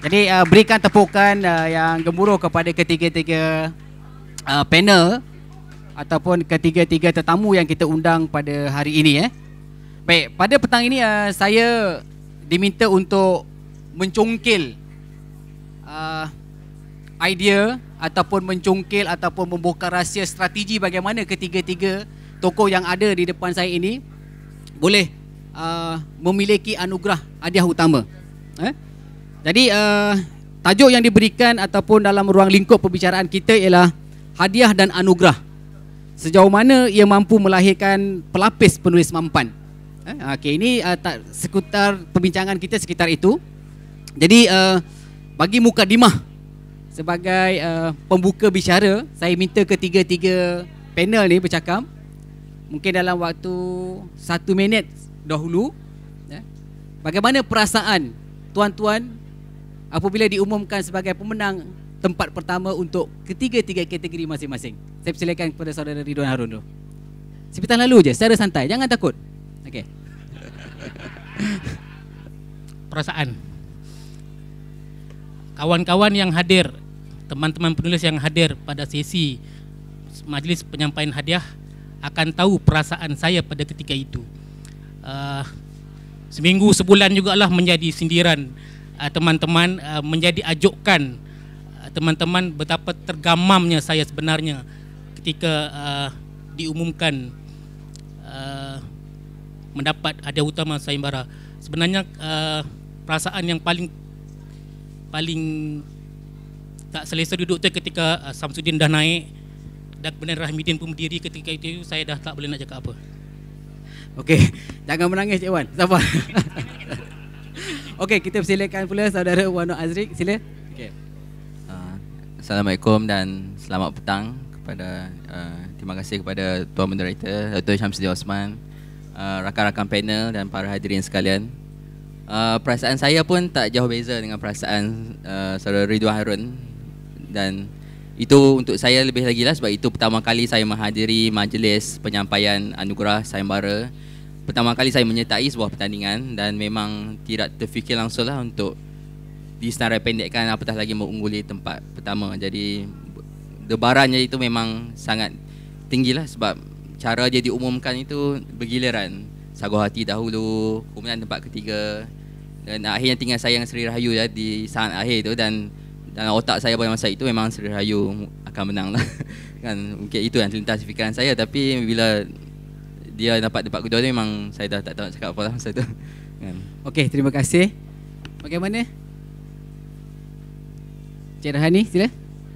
Jadi uh, berikan tepukan uh, yang gemuruh kepada ketiga-tiga uh, panel ataupun ketiga-tiga tetamu yang kita undang pada hari ini eh. Baik, pada petang ini uh, saya diminta untuk mencungkil uh, idea ataupun mencungkil ataupun membuka rahsia strategi bagaimana ketiga-tiga tokoh yang ada di depan saya ini boleh uh, memiliki anugerah hadiah utama. Eh? Jadi uh, tajuk yang diberikan ataupun dalam ruang lingkup pembicaraan kita ialah hadiah dan anugerah. Sejauh mana ia mampu melahirkan pelapis penulis mampan. Eh, ha, Okey, ini uh, tak, sekitar perbincangan kita sekitar itu. Jadi uh, bagi mukadimah sebagai uh, pembuka bicara, saya minta ketiga-tiga panel ni bercakap mungkin dalam waktu satu minit dahulu. Eh, bagaimana perasaan tuan-tuan apabila diumumkan sebagai pemenang tempat pertama untuk ketiga-tiga kategori masing-masing. Saya persilakan kepada saudara Ridwan Harun dulu. Sepitan lalu je, secara santai. Jangan takut. Okey. Perasaan. Kawan-kawan yang hadir, teman-teman penulis yang hadir pada sesi majlis penyampaian hadiah akan tahu perasaan saya pada ketika itu. Uh, seminggu, sebulan jugalah menjadi sindiran Uh, teman-teman uh, uh, menjadi ajukan uh, teman-teman betapa tergamamnya saya sebenarnya ketika uh, diumumkan uh, mendapat hadiah utama sayembara sebenarnya uh, perasaan yang paling paling tak selesa duduk tu ketika uh, Samsudin dah naik dan benar Rahmidin pun berdiri ketika itu saya dah tak boleh nak cakap apa Okey, jangan menangis Cik Wan. Sabar. Okey, kita persilakan pula saudara Wano Azri, sila. Okey. Uh, Assalamualaikum dan selamat petang kepada uh, terima kasih kepada Tuan Moderator Dr. Syamsi Osman, uh, rakan-rakan panel dan para hadirin sekalian. Uh, perasaan saya pun tak jauh beza dengan perasaan uh, saudara Ridwan Harun dan itu untuk saya lebih lagi lah sebab itu pertama kali saya menghadiri majlis penyampaian anugerah sayembara pertama kali saya menyertai sebuah pertandingan dan memang tidak terfikir langsung lah untuk di senarai pendekkan apatah lagi mengungguli tempat pertama. Jadi debarannya itu memang sangat tinggi lah sebab cara dia diumumkan itu bergiliran. Sagu hati dahulu, kemudian tempat ketiga dan akhirnya tinggal saya yang Sri Rahayu ya, di saat akhir itu dan dalam otak saya pada masa itu memang Sri Rahayu akan menang lah. kan, mungkin itu yang terlintas fikiran saya tapi bila dia dapat tempat kedua ni memang saya dah tak tahu nak cakap apa lah masa tu. Kan. Okey, terima kasih. Bagaimana? Cik Rahani, sila.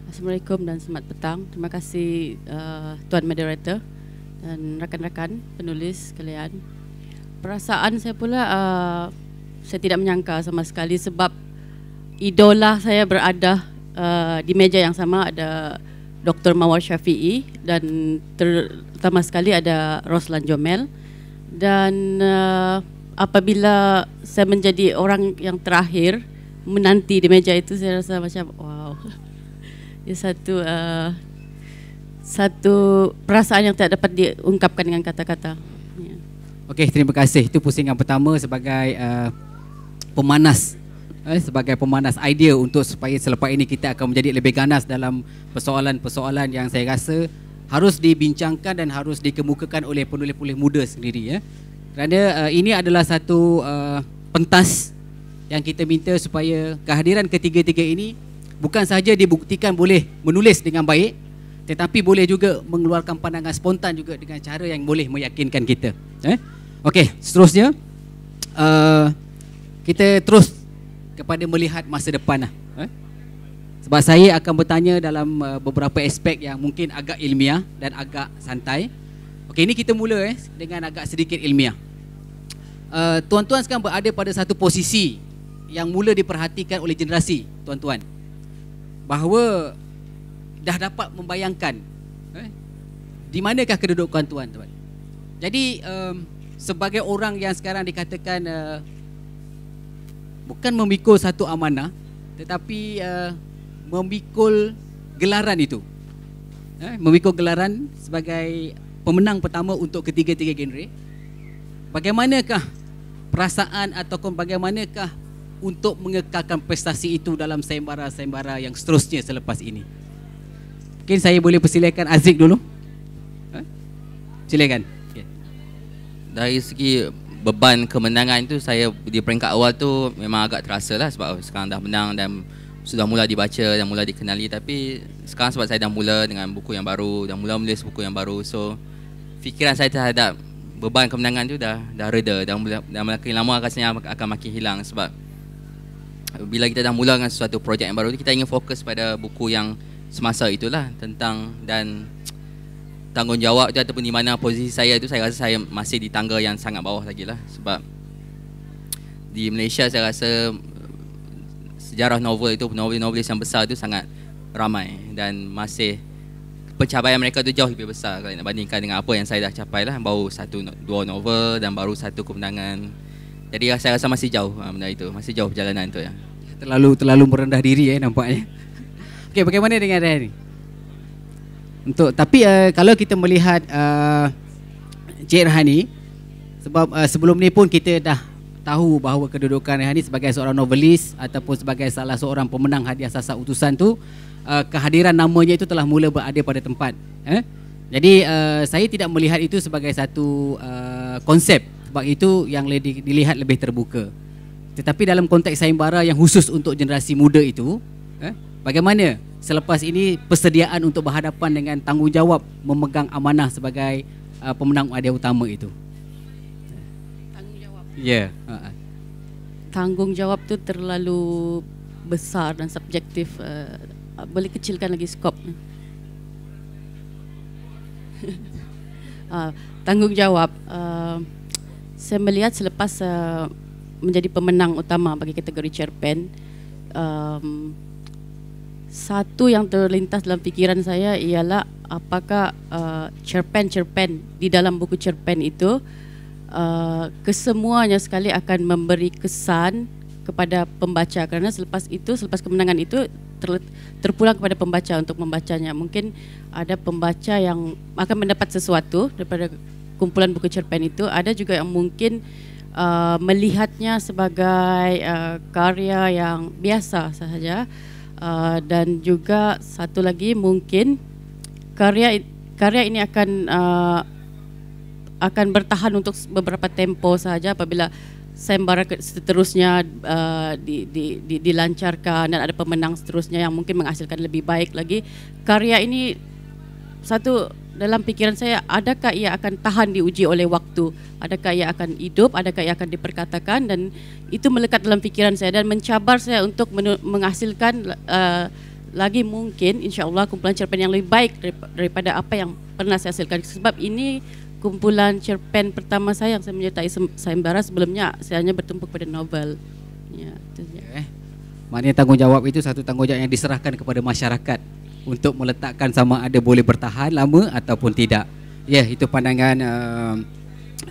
Assalamualaikum dan selamat petang. Terima kasih uh, Tuan Moderator dan rakan-rakan penulis kalian. Perasaan saya pula uh, saya tidak menyangka sama sekali sebab idola saya berada uh, di meja yang sama ada Dr. Mawar Syafi'i dan ter, terutama sekali ada Roslan Jomel dan uh, apabila saya menjadi orang yang terakhir menanti di meja itu saya rasa macam wow ya satu uh, satu perasaan yang tak dapat diungkapkan dengan kata-kata. Ya. Okey terima kasih itu pusingan pertama sebagai uh, pemanas eh, sebagai pemanas idea untuk supaya selepas ini kita akan menjadi lebih ganas dalam persoalan-persoalan yang saya rasa harus dibincangkan dan harus dikemukakan oleh penulis-penulis muda sendiri ya. Kerana uh, ini adalah satu uh, pentas yang kita minta supaya kehadiran ketiga-tiga ini bukan sahaja dibuktikan boleh menulis dengan baik tetapi boleh juga mengeluarkan pandangan spontan juga dengan cara yang boleh meyakinkan kita. Eh? Okey, seterusnya uh, kita terus kepada melihat masa depan lah. Eh? sebab saya akan bertanya dalam uh, beberapa aspek yang mungkin agak ilmiah dan agak santai. Okey, ini kita mula eh dengan agak sedikit ilmiah. Uh, tuan-tuan sekarang berada pada satu posisi yang mula diperhatikan oleh generasi, tuan-tuan. Bahawa dah dapat membayangkan eh di manakah kedudukan tuan-tuan. Jadi um, sebagai orang yang sekarang dikatakan uh, bukan memikul satu amanah tetapi uh, memikul gelaran itu eh, memikul gelaran sebagai pemenang pertama untuk ketiga-tiga genre bagaimanakah perasaan ataupun bagaimanakah untuk mengekalkan prestasi itu dalam sembara-sembara yang seterusnya selepas ini mungkin saya boleh persilakan Aziz dulu eh? silakan okay. dari segi beban kemenangan itu saya di peringkat awal tu memang agak terasa lah sebab sekarang dah menang dan sudah mula dibaca dan mula dikenali tapi sekarang sebab saya dah mula dengan buku yang baru dan mula menulis buku yang baru so fikiran saya terhadap beban kemenangan tu dah dah reda dan dan makin lama rasanya akan makin hilang sebab bila kita dah mula dengan sesuatu projek yang baru kita ingin fokus pada buku yang semasa itulah tentang dan tanggungjawab tu ataupun di mana posisi saya tu saya rasa saya masih di tangga yang sangat bawah lagi lah sebab di Malaysia saya rasa sejarah novel itu novel novelis yang besar itu sangat ramai dan masih pencapaian mereka tu jauh lebih besar kalau nak bandingkan dengan apa yang saya dah capai lah baru satu dua novel dan baru satu kemenangan jadi ya, saya rasa masih jauh ah, benda itu masih jauh perjalanan tu ya terlalu terlalu merendah diri eh nampaknya okey bagaimana dengan Rehan ni untuk tapi uh, kalau kita melihat uh, eh, Cik Rehan ni sebab uh, sebelum ni pun kita dah tahu bahawa kedudukan Rehani sebagai seorang novelis ataupun sebagai salah seorang pemenang hadiah sasak utusan tu uh, kehadiran namanya itu telah mula berada pada tempat eh? jadi uh, saya tidak melihat itu sebagai satu uh, konsep sebab itu yang di, dilihat lebih terbuka tetapi dalam konteks saimbara yang khusus untuk generasi muda itu eh, bagaimana selepas ini persediaan untuk berhadapan dengan tanggungjawab memegang amanah sebagai uh, pemenang hadiah utama itu Yeah. Tanggungjawab tu terlalu besar dan subjektif. Uh, boleh kecilkan lagi skop. uh, tanggungjawab. Uh, saya melihat selepas uh, menjadi pemenang utama bagi kategori cerpen, um, satu yang terlintas dalam fikiran saya ialah apakah uh, cerpen-cerpen di dalam buku cerpen itu uh, Uh, kesemuanya sekali akan memberi kesan kepada pembaca kerana selepas itu selepas kemenangan itu ter, terpulang kepada pembaca untuk membacanya mungkin ada pembaca yang akan mendapat sesuatu daripada kumpulan buku cerpen itu ada juga yang mungkin Uh, melihatnya sebagai uh, karya yang biasa sahaja uh, dan juga satu lagi mungkin karya karya ini akan uh, akan bertahan untuk beberapa tempo saja apabila sembara seterusnya uh, di, di, di, dilancarkan dan ada pemenang seterusnya yang mungkin menghasilkan lebih baik lagi karya ini satu dalam pikiran saya adakah ia akan tahan diuji oleh waktu adakah ia akan hidup adakah ia akan diperkatakan dan itu melekat dalam pikiran saya dan mencabar saya untuk menghasilkan uh, lagi mungkin insyaallah kumpulan cerpen yang lebih baik daripada apa yang pernah saya hasilkan sebab ini kumpulan cerpen pertama saya yang saya menyertai sayembara sebelumnya saya hanya bertumpu pada novel. Ya, itu saja. Okay. Maknanya tanggungjawab itu satu tanggungjawab yang diserahkan kepada masyarakat untuk meletakkan sama ada boleh bertahan lama ataupun tidak. Ya, yeah, itu pandangan uh,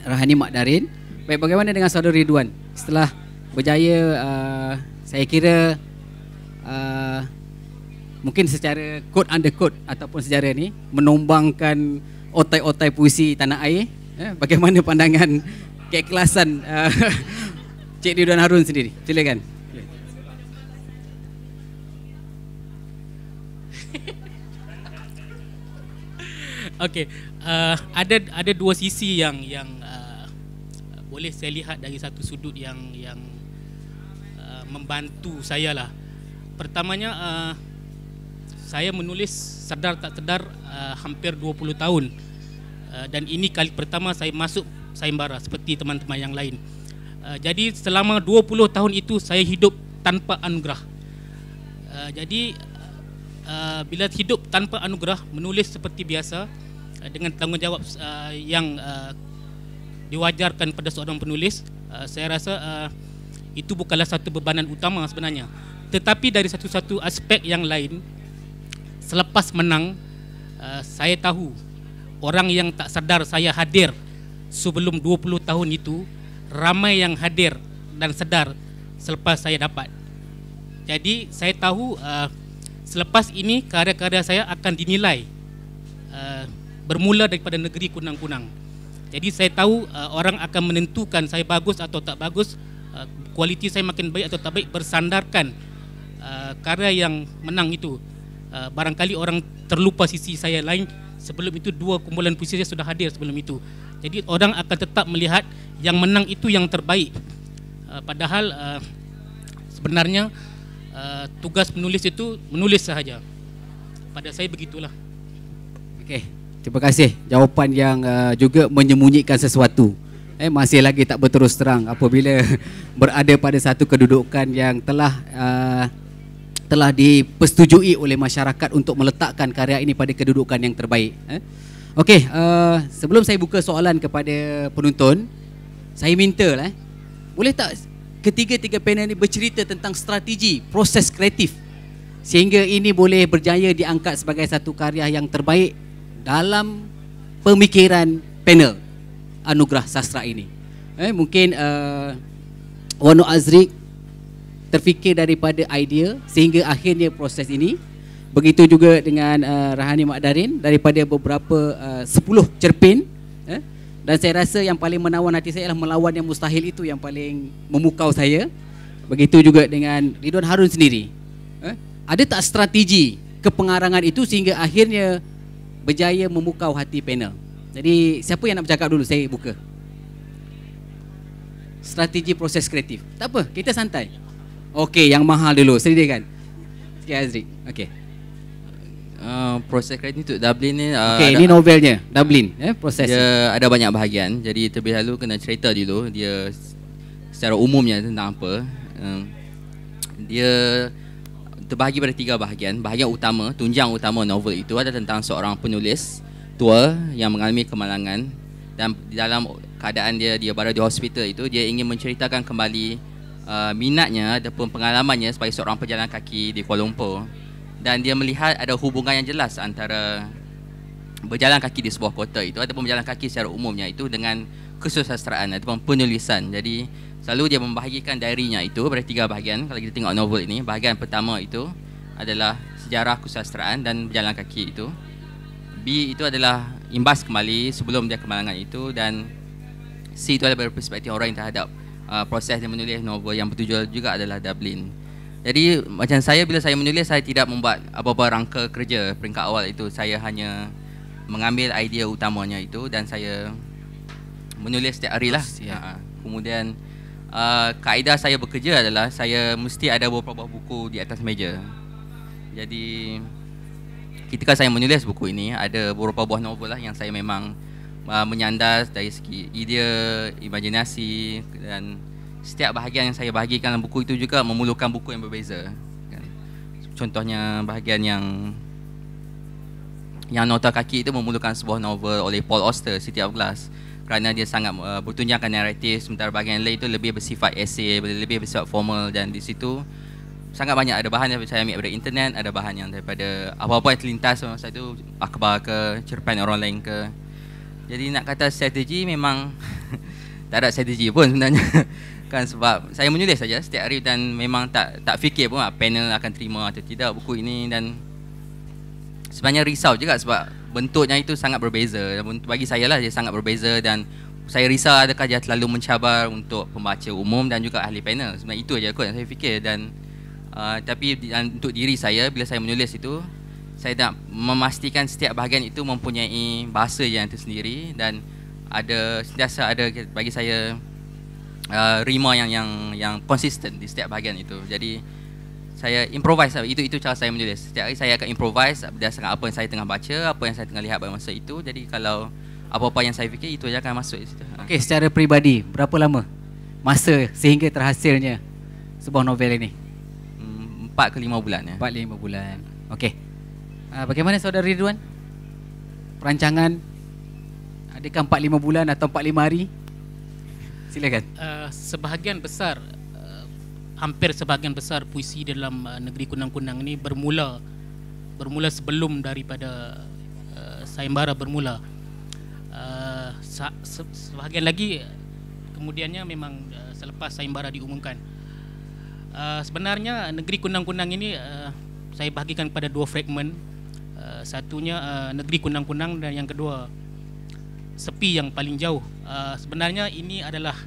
Rahani Mak Darin. Baik, bagaimana dengan saudara Ridwan? Setelah berjaya, uh, saya kira uh, mungkin secara quote under quote ataupun sejarah ini menumbangkan otai-otai puisi tanah air eh, bagaimana pandangan keikhlasan uh, Cik Ridwan Harun sendiri silakan Okey, uh, ada ada dua sisi yang yang uh, boleh saya lihat dari satu sudut yang yang uh, membantu saya lah. Pertamanya uh, saya menulis sadar tak sedar uh, hampir 20 tahun uh, dan ini kali pertama saya masuk saimbara seperti teman-teman yang lain. Uh, jadi selama 20 tahun itu saya hidup tanpa anugerah. Uh, jadi uh, bila hidup tanpa anugerah menulis seperti biasa uh, dengan tanggungjawab uh, yang uh, diwajarkan pada seorang penulis, uh, saya rasa uh, itu bukanlah satu bebanan utama sebenarnya. Tetapi dari satu-satu aspek yang lain selepas menang eh, saya tahu orang yang tak sedar saya hadir sebelum 20 tahun itu ramai yang hadir dan sedar selepas saya dapat. Jadi saya tahu eh, selepas ini karya-karya saya akan dinilai eh, bermula daripada negeri kunang-kunang. Jadi saya tahu orang akan menentukan saya bagus atau tak bagus, kualiti saya makin baik atau tak baik bersandarkan karya yang menang itu. Eh, barangkali orang terlupa sisi saya lain sebelum itu dua kumpulan puisi saya sudah hadir sebelum itu. Jadi orang akan tetap melihat yang menang itu yang terbaik. Uh, padahal uh, sebenarnya uh, tugas menulis itu menulis sahaja. Pada saya begitulah. Okey, terima kasih jawapan yang uh, juga menyembunyikan sesuatu. Eh masih lagi tak berterus terang apabila berada pada satu kedudukan yang telah uh, telah dipersetujui oleh masyarakat untuk meletakkan karya ini pada kedudukan yang terbaik. Eh? Okey, uh, sebelum saya buka soalan kepada penonton, saya minta lah, boleh tak ketiga-tiga panel ini bercerita tentang strategi, proses kreatif sehingga ini boleh berjaya diangkat sebagai satu karya yang terbaik dalam pemikiran panel anugerah sastra ini. Eh, mungkin uh, Wano Azrik terfikir daripada idea sehingga akhirnya proses ini begitu juga dengan uh, Rahani Mak Darin daripada beberapa uh, sepuluh cerpin eh? dan saya rasa yang paling menawan hati saya ialah melawan yang mustahil itu yang paling memukau saya begitu juga dengan Ridwan Harun sendiri eh? ada tak strategi kepengarangan itu sehingga akhirnya berjaya memukau hati panel jadi siapa yang nak bercakap dulu saya buka strategi proses kreatif tak apa kita santai Okey, yang mahal dulu. Sedih kan? Sikit Azri. Okey. Uh, proses kredit untuk Dublin ni uh, ah, Okay, ada, ini novelnya Dublin uh, eh, proses Dia ada banyak bahagian Jadi terlebih dahulu kena cerita dulu Dia secara umumnya tentang apa um, Dia terbahagi pada tiga bahagian Bahagian utama, tunjang utama novel itu Ada tentang seorang penulis tua Yang mengalami kemalangan Dan dalam keadaan dia Dia berada di hospital itu Dia ingin menceritakan kembali Uh, minatnya ataupun pengalamannya sebagai seorang pejalan kaki di Kuala Lumpur dan dia melihat ada hubungan yang jelas antara berjalan kaki di sebuah kota itu ataupun berjalan kaki secara umumnya itu dengan kesusasteraan ataupun penulisan. Jadi selalu dia membahagikan dairinya itu pada tiga bahagian. Kalau kita tengok novel ini, bahagian pertama itu adalah sejarah kesusasteraan dan berjalan kaki itu. B itu adalah imbas kembali sebelum dia kemalangan itu dan C itu adalah perspektif orang yang terhadap uh, proses dia menulis novel yang bertujuan juga adalah Dublin. Jadi macam saya bila saya menulis saya tidak membuat apa-apa rangka kerja peringkat awal itu saya hanya mengambil idea utamanya itu dan saya menulis setiap hari lah. Ya. Uh, kemudian uh, kaedah saya bekerja adalah saya mesti ada beberapa buku di atas meja. Jadi ketika saya menulis buku ini ada beberapa buah novel lah yang saya memang uh, menyandar dari segi idea, imajinasi dan setiap bahagian yang saya bahagikan dalam buku itu juga memerlukan buku yang berbeza. Kan? Contohnya bahagian yang yang nota kaki itu memerlukan sebuah novel oleh Paul Auster, City of Glass kerana dia sangat uh, bertunjangkan naratif sementara bahagian lain itu lebih bersifat esei, lebih bersifat formal dan di situ sangat banyak ada bahan yang saya ambil daripada internet, ada bahan yang daripada apa-apa yang terlintas masa itu akhbar ke, cerpen orang lain ke jadi nak kata strategi memang tak ada strategi pun sebenarnya. kan sebab saya menulis saja setiap hari dan memang tak tak fikir pun ah, panel akan terima atau tidak buku ini dan sebenarnya risau juga sebab bentuknya itu sangat berbeza bagi saya lah dia sangat berbeza dan saya risau adakah dia terlalu mencabar untuk pembaca umum dan juga ahli panel sebenarnya itu aja kot yang saya fikir dan uh, tapi untuk diri saya bila saya menulis itu saya nak memastikan setiap bahagian itu mempunyai bahasa yang tersendiri dan ada sentiasa ada bagi saya uh, rima yang yang yang konsisten di setiap bahagian itu. Jadi saya improvise lah. itu itu cara saya menulis. Setiap hari saya akan improvise berdasarkan apa yang saya tengah baca, apa yang saya tengah lihat pada masa itu. Jadi kalau apa-apa yang saya fikir itu saja akan masuk di situ. Okey, secara peribadi berapa lama masa sehingga terhasilnya sebuah novel ini? 4 hmm, ke 5 bulan ya. 4 5 bulan. Okey. Ah, bagaimana saudara Ridwan? Perancangan adakah 4 5 bulan atau 4 5 hari? Silakan. Ah, sebahagian besar ah, hampir sebahagian besar puisi dalam negeri kunang-kunang ini bermula bermula sebelum daripada saimbara bermula. sebahagian lagi kemudiannya memang selepas saimbara diumumkan. sebenarnya negeri kunang-kunang ini saya bahagikan kepada dua fragmen Eh, satunya uh, negeri kunang-kunang dan yang kedua sepi yang paling jauh. Uh, sebenarnya ini adalah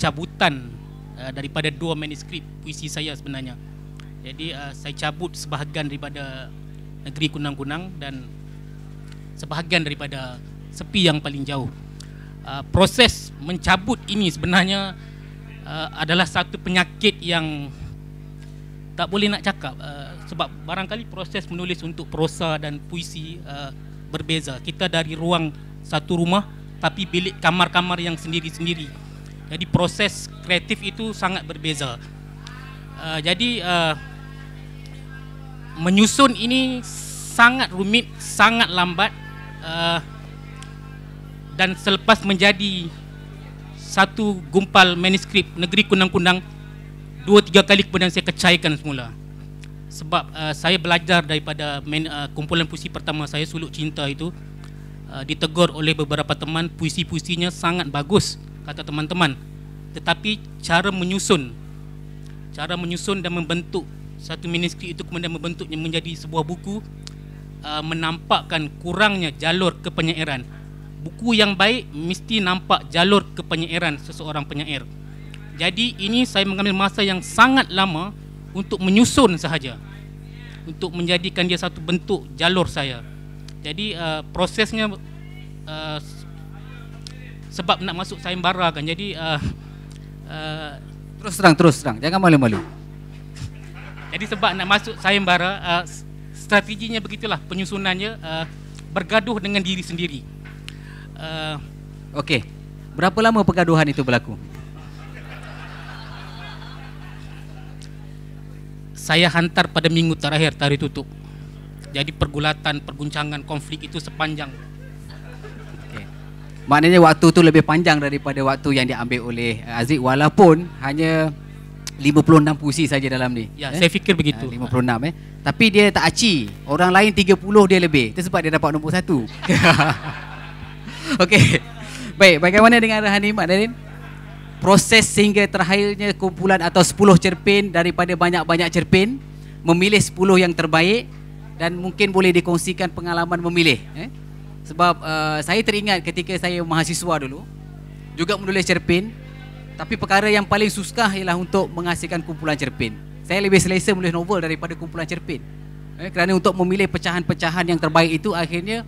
cabutan uh, daripada dua manuskrip puisi saya sebenarnya. Jadi uh, saya cabut sebahagian daripada negeri kunang-kunang dan sebahagian daripada sepi yang paling jauh. Uh, proses mencabut ini sebenarnya uh, adalah satu penyakit yang tak boleh nak cakap uh, sebab barangkali proses menulis untuk prosa dan puisi uh, berbeza. Kita dari ruang satu rumah tapi bilik kamar-kamar yang sendiri-sendiri. Jadi proses kreatif itu sangat berbeza. Uh, jadi uh, menyusun ini sangat rumit, sangat lambat uh, dan selepas menjadi satu gumpal manuskrip Negeri kundang kunang dua tiga kali kemudian saya kecaikan semula sebab uh, saya belajar daripada main, uh, kumpulan puisi pertama saya Suluk Cinta itu uh, ditegur oleh beberapa teman puisi-puisinya sangat bagus kata teman-teman tetapi cara menyusun cara menyusun dan membentuk satu manuskrip itu kemudian membentuknya menjadi sebuah buku uh, menampakkan kurangnya jalur kepenyairan buku yang baik mesti nampak jalur kepenyairan seseorang penyair jadi ini saya mengambil masa yang sangat lama untuk menyusun sahaja untuk menjadikan dia satu bentuk jalur saya jadi uh, prosesnya uh, sebab nak masuk sayembara kan jadi uh, uh, terus terang terus terang jangan malu-malu jadi sebab nak masuk sayembara uh, strateginya begitulah penyusunannya uh, bergaduh dengan diri sendiri uh, okey berapa lama pergaduhan itu berlaku saya hantar pada minggu terakhir tarik tutup. Jadi pergulatan, perguncangan, konflik itu sepanjang. Okay. Maknanya waktu itu lebih panjang daripada waktu yang diambil oleh eh, Aziz walaupun hanya 56 puisi saja dalam ni. Ya, eh? saya fikir begitu. 56 ah, eh. Tapi dia tak aci. Orang lain 30 dia lebih. Itu sebab dia dapat nombor satu. Okey. Baik, bagaimana dengan Rahani Mak Darin? proses sehingga terakhirnya kumpulan atau sepuluh cerpin daripada banyak-banyak cerpin memilih sepuluh yang terbaik dan mungkin boleh dikongsikan pengalaman memilih eh? sebab uh, saya teringat ketika saya mahasiswa dulu juga menulis cerpin tapi perkara yang paling susah ialah untuk menghasilkan kumpulan cerpin saya lebih selesa menulis novel daripada kumpulan cerpin eh? kerana untuk memilih pecahan-pecahan yang terbaik itu akhirnya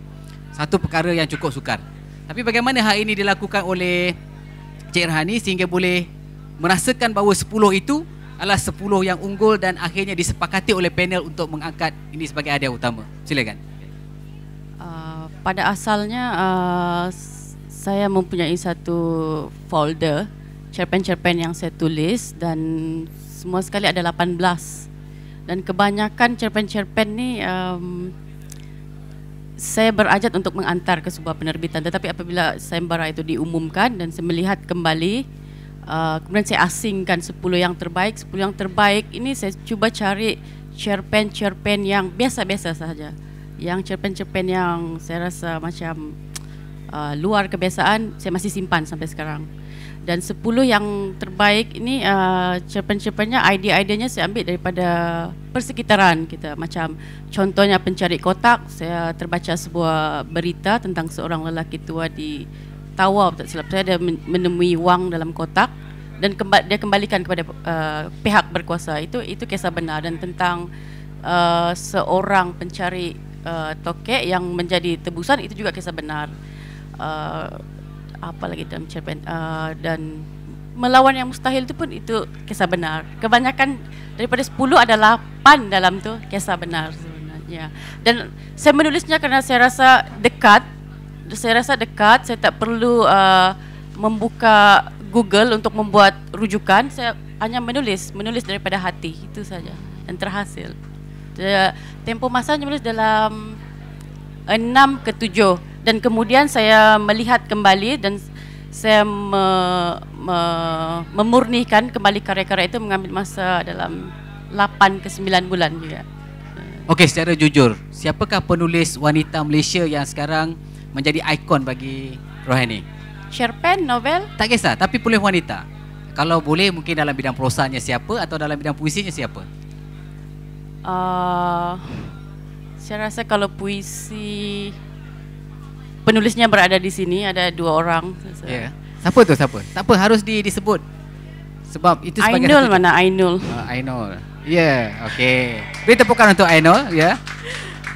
satu perkara yang cukup sukar tapi bagaimana hal ini dilakukan oleh Cik Rahani sehingga boleh merasakan bahawa 10 itu adalah 10 yang unggul dan akhirnya disepakati oleh panel untuk mengangkat ini sebagai hadiah utama. Silakan. Uh, pada asalnya uh, saya mempunyai satu folder cerpen-cerpen yang saya tulis dan semua sekali ada 18 dan kebanyakan cerpen-cerpen ni um, saya berajat untuk mengantar ke sebuah penerbitan tetapi apabila sembara itu diumumkan dan saya melihat kembali uh, kemudian saya asingkan 10 yang terbaik 10 yang terbaik ini saya cuba cari cerpen-cerpen yang biasa-biasa saja yang cerpen-cerpen yang saya rasa macam uh, luar kebiasaan saya masih simpan sampai sekarang. Dan sepuluh yang terbaik ini uh, cerpen-cerpennya idea-ideanya saya ambil daripada persekitaran kita. Macam contohnya pencari kotak, saya terbaca sebuah berita tentang seorang lelaki tua di Tawau tak silap saya ada menemui wang dalam kotak dan kemba- dia kembalikan kepada uh, pihak berkuasa. Itu itu kisah benar dan tentang Uh, seorang pencari uh, tokek yang menjadi tebusan itu juga kisah benar uh, apa lagi dalam cerpen uh, dan melawan yang mustahil itu pun itu kisah benar. Kebanyakan daripada 10 ada 8 dalam tu kisah benar sebenarnya. Dan saya menulisnya kerana saya rasa dekat saya rasa dekat, saya tak perlu uh, membuka Google untuk membuat rujukan. Saya hanya menulis, menulis daripada hati itu saja yang terhasil. Jadi, tempo masa menulis dalam 6 ke dan kemudian saya melihat kembali dan saya me, me, memurnikan kembali karya-karya itu mengambil masa dalam 8 ke 9 bulan juga. Okey, secara jujur, siapakah penulis wanita Malaysia yang sekarang menjadi ikon bagi Rohani? Sherpen, novel? Tak kisah, tapi boleh wanita. Kalau boleh, mungkin dalam bidang prosanya siapa atau dalam bidang puisinya siapa? Uh, saya rasa kalau puisi penulisnya berada di sini ada dua orang. So. Ya. Yeah. Siapa tu siapa? Tak apa harus di, disebut. Sebab itu sebagai Ainul mana Ainul? Uh, Ainul. Yeah, okay. Beri tepukan untuk Ainul, yeah.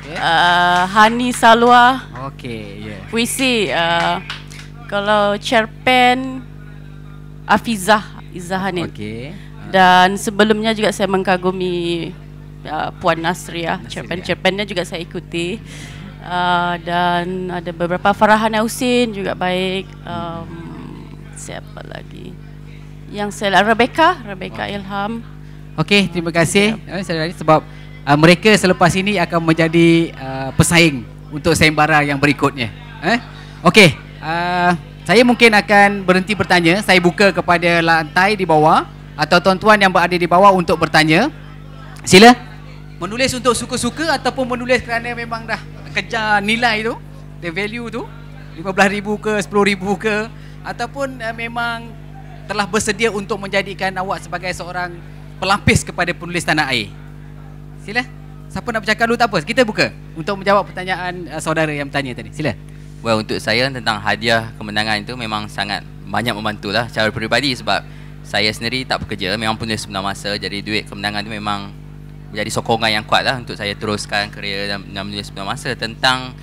Ya. Uh, Hani Salwa. Okay, yeah. Puisi uh, kalau cerpen Afizah Izahani. Okay. Ah. Dan sebelumnya juga saya mengkagumi uh, Puan Nasriah. Cerpen-cerpennya juga saya ikuti uh, dan ada beberapa Farahan Hussein juga baik. Um, siapa lagi? Yang saya lah, Rebecca, Rebecca oh. Ilham. Okey, terima kasih. Yeah. Saya lihat sebab uh, mereka selepas ini akan menjadi uh, pesaing untuk sembara yang berikutnya. Eh? Okey, uh, saya mungkin akan berhenti bertanya. Saya buka kepada lantai di bawah atau tuan-tuan yang berada di bawah untuk bertanya. Sila. Menulis untuk suka-suka ataupun menulis kerana memang dah kejar nilai tu the value tu 15000 ke 10000 ke ataupun uh, memang telah bersedia untuk menjadikan awak sebagai seorang pelapis kepada penulis tanah air sila siapa nak bercakap dulu tak apa kita buka untuk menjawab pertanyaan uh, saudara yang bertanya tadi sila well untuk saya tentang hadiah kemenangan itu memang sangat banyak membantulah secara peribadi sebab saya sendiri tak bekerja memang penulis sebenar masa jadi duit kemenangan itu memang menjadi sokongan yang kuat lah untuk saya teruskan kerja dan, dan menulis sepenuh masa tentang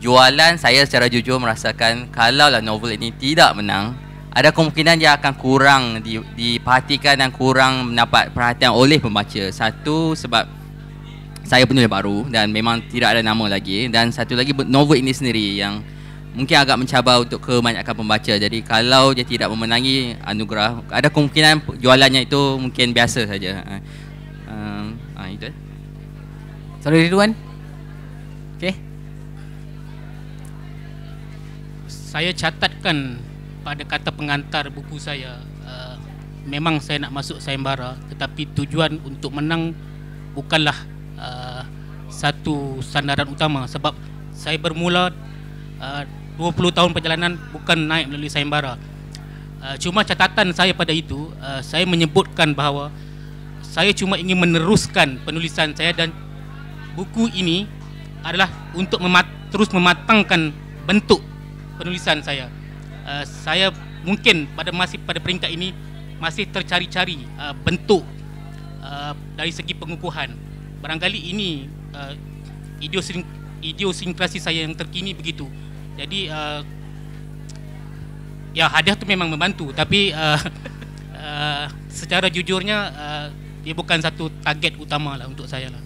jualan saya secara jujur merasakan kalau lah novel ini tidak menang ada kemungkinan dia akan kurang dipatikan diperhatikan dan kurang mendapat perhatian oleh pembaca satu sebab saya penulis baru dan memang tidak ada nama lagi dan satu lagi novel ini sendiri yang mungkin agak mencabar untuk kebanyakan pembaca jadi kalau dia tidak memenangi anugerah ada kemungkinan jualannya itu mungkin biasa saja Ha itu eh. Saudara Okey. Saya catatkan pada kata pengantar buku saya uh, memang saya nak masuk sayembara tetapi tujuan untuk menang bukanlah uh, satu sandaran utama sebab saya bermula uh, 20 tahun perjalanan bukan naik melalui sayembara uh, cuma catatan saya pada itu uh, saya menyebutkan bahawa saya cuma ingin meneruskan penulisan saya dan buku ini adalah untuk memat- terus mematangkan bentuk penulisan saya. Uh, saya mungkin pada masih pada peringkat ini masih tercari-cari uh, bentuk uh, dari segi pengukuhan. Barangkali ini uh, idiosink- idiosinkrasi saya yang terkini begitu. Jadi uh, ya hadiah itu memang membantu tapi uh, uh, secara jujurnya uh, dia bukan satu target utama lah untuk saya lah.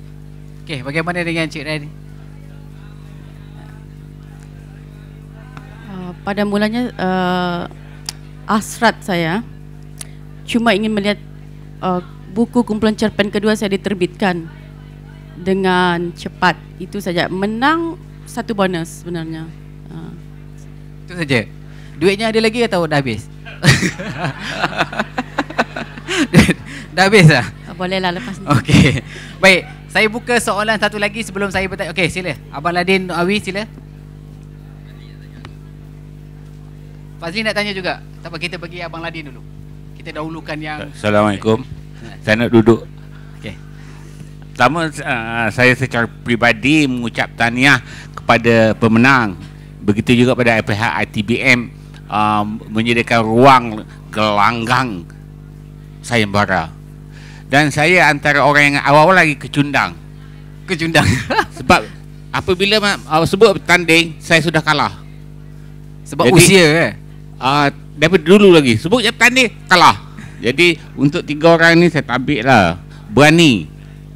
Okay, bagaimana dengan Cik Rani? Ah, pada mulanya uh, ah, asrat saya cuma ingin melihat uh, buku kumpulan cerpen kedua saya diterbitkan dengan cepat itu saja menang satu bonus sebenarnya uh. itu saja duitnya ada lagi atau dah habis dah habis lah boleh lah lepas ni. Okey. Baik, saya buka soalan satu lagi sebelum saya bertanya. Okey, sila. Abang Ladin Awi, sila. Fazli nak tanya juga. Tak apa, kita bagi Abang Ladin dulu. Kita dahulukan yang... Assalamualaikum. Okay. Saya nak duduk. Okey. Pertama, uh, ah, saya secara pribadi mengucap taniah kepada pemenang. Begitu juga pada pihak ITBM uh, ah, menyediakan ruang gelanggang sayembara dan saya antara orang yang awal-awal lagi kecundang kecundang sebab apabila uh, sebut bertanding saya sudah kalah sebab jadi, usia ke eh? uh, daripada dulu lagi sebut je bertanding kalah jadi untuk tiga orang ni saya tabik lah berani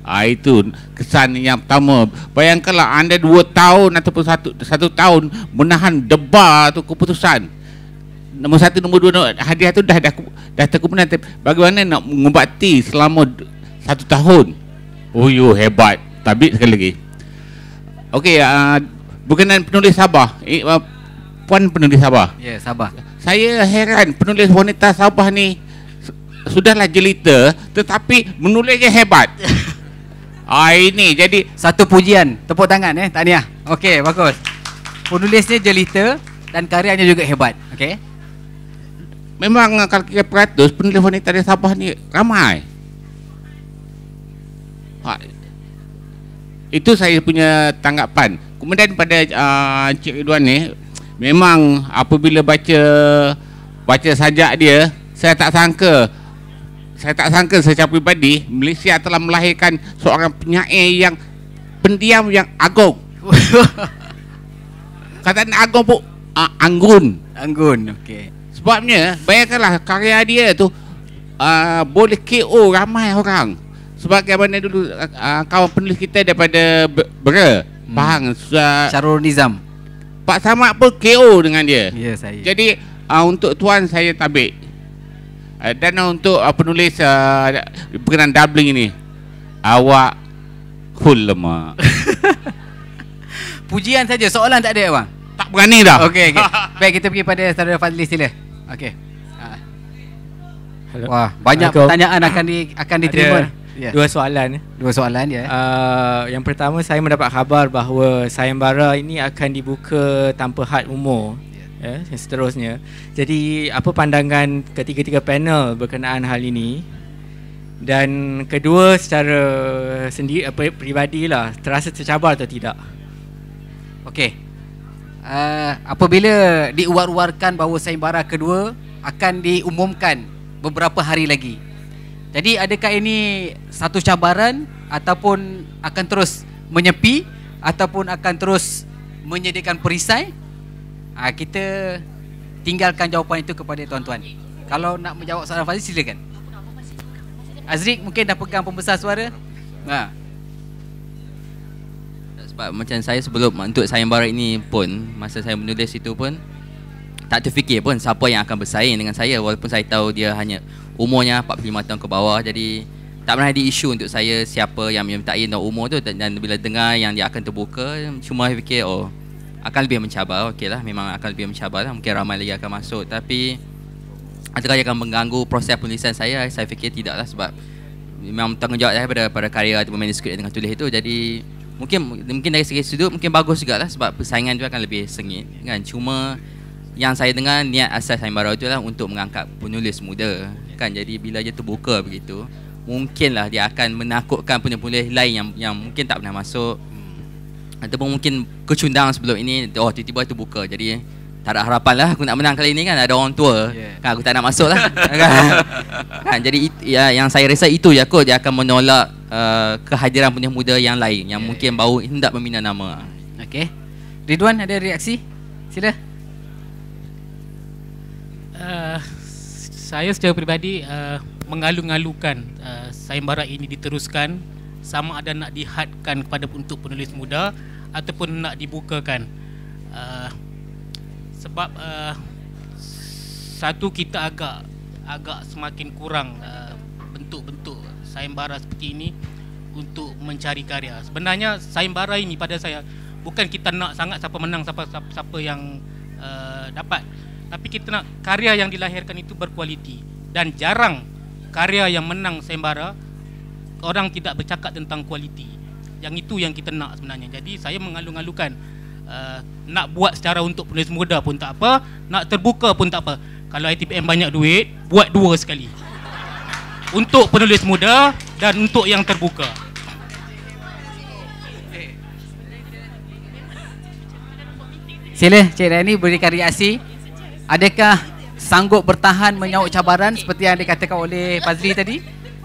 uh, itu kesan yang pertama bayangkanlah anda dua tahun ataupun satu satu tahun menahan debar tu keputusan nombor satu, nombor dua, nombor, hadiah tu dah, dah, dah terkumpulan. Bagaimana nak mengubati selama satu tahun? Oh, yo hebat. Tapi sekali lagi. Okey, uh, berkenaan penulis Sabah. Eh, uh, puan penulis Sabah. Ya, yeah, Sabah. Saya heran penulis wanita Sabah ni sudahlah jelita tetapi menulisnya hebat. ah ini jadi satu pujian. Tepuk tangan eh, tahniah. Okey, bagus. Penulisnya jelita dan karyanya juga hebat. Okey memang kalau kita peratus penulis wanita di Sabah ni ramai ha. itu saya punya tanggapan kemudian pada uh, Encik Ridwan ni memang apabila baca baca sajak dia saya tak sangka saya tak sangka secara pribadi Malaysia telah melahirkan seorang penyair yang pendiam yang agung kata agung pun uh, anggun anggun okey Sebabnya bayangkanlah karya dia tu uh, boleh KO ramai orang. Sebab Sebagaimana dulu uh, kawan penulis kita daripada Bera, hmm. Bang Syarul Nizam. Pak sama pun KO dengan dia. Ya saya. Jadi uh, untuk tuan saya tabik. Uh, dan untuk uh, penulis uh, berkenaan Dublin ini awak full lemak. Pujian saja, soalan tak ada abang. Tak berani dah. Okey, okay. baik kita pergi pada saudara Fadli sila. Okey. Ah. Hello. Wah, banyak Hello. pertanyaan akan di akan diterima. Ada yeah. Dua soalan. Eh. Dua soalan ya. Yeah. Uh, yang pertama saya mendapat khabar bahawa Sayembara ini akan dibuka tanpa had umur. yeah. yeah, seterusnya. Jadi, apa pandangan ketiga-tiga panel berkenaan hal ini? Dan kedua secara sendiri peribadi lah terasa tercabar atau tidak? Okey, Ah, apabila diuar-uarkan bahawa sayembara kedua akan diumumkan beberapa hari lagi. Jadi adakah ini satu cabaran ataupun akan terus menyepi ataupun akan terus menyediakan perisai? Ha, kita tinggalkan jawapan itu kepada tuan-tuan. Kalau nak menjawab soalan Fazil silakan. Azrik mungkin dah pegang pembesar suara. Nah. Ha sebab macam saya sebelum untuk sayembara ini pun masa saya menulis itu pun tak terfikir pun siapa yang akan bersaing dengan saya walaupun saya tahu dia hanya umurnya 45 tahun ke bawah jadi tak pernah ada isu untuk saya siapa yang minta air dan umur tu dan bila dengar yang dia akan terbuka cuma fikir oh akan lebih mencabar okeylah memang akan lebih mencabar lah. mungkin ramai lagi akan masuk tapi adakah ia akan mengganggu proses penulisan saya saya fikir tidak lah sebab memang tanggungjawab saya pada pada karya atau manuskrip yang tengah tulis itu jadi mungkin mungkin dari segi sudut mungkin bagus juga lah sebab persaingan tu akan lebih sengit kan cuma yang saya dengar niat asas saya baru tu lah untuk mengangkat penulis muda kan jadi bila dia terbuka begitu mungkinlah dia akan menakutkan penulis-penulis lain yang yang mungkin tak pernah masuk ataupun mungkin kecundang sebelum ini oh tiba-tiba terbuka jadi tak ada harapan lah aku nak menang kali ni kan ada orang tua yeah. kan aku tak nak masuk lah kan? kan jadi it, ya, yang saya rasa itu ya, kot dia akan menolak uh, kehadiran penyihir muda yang lain yang yeah, mungkin yeah. baru hendak membina nama Okey. Ridwan ada reaksi? sila uh, saya secara peribadi uh, mengalu ngalukan uh, sayembara ini diteruskan sama ada nak dihadkan kepada untuk penulis muda ataupun nak dibukakan uh, sebab uh, satu kita agak agak semakin kurang uh, bentuk-bentuk sayembara seperti ini untuk mencari karya. Sebenarnya sayembara ini pada saya bukan kita nak sangat siapa menang siapa siapa, siapa yang uh, dapat tapi kita nak karya yang dilahirkan itu berkualiti dan jarang karya yang menang sayembara orang tidak bercakap tentang kualiti. Yang itu yang kita nak sebenarnya. Jadi saya mengalu-alukan uh, nak buat secara untuk penulis muda pun tak apa, nak terbuka pun tak apa. Kalau ITPM banyak duit, buat dua sekali. Untuk penulis muda dan untuk yang terbuka. Sila, Cik Rani berikan reaksi. Adakah sanggup bertahan menyauk cabaran seperti yang dikatakan oleh Fazli tadi?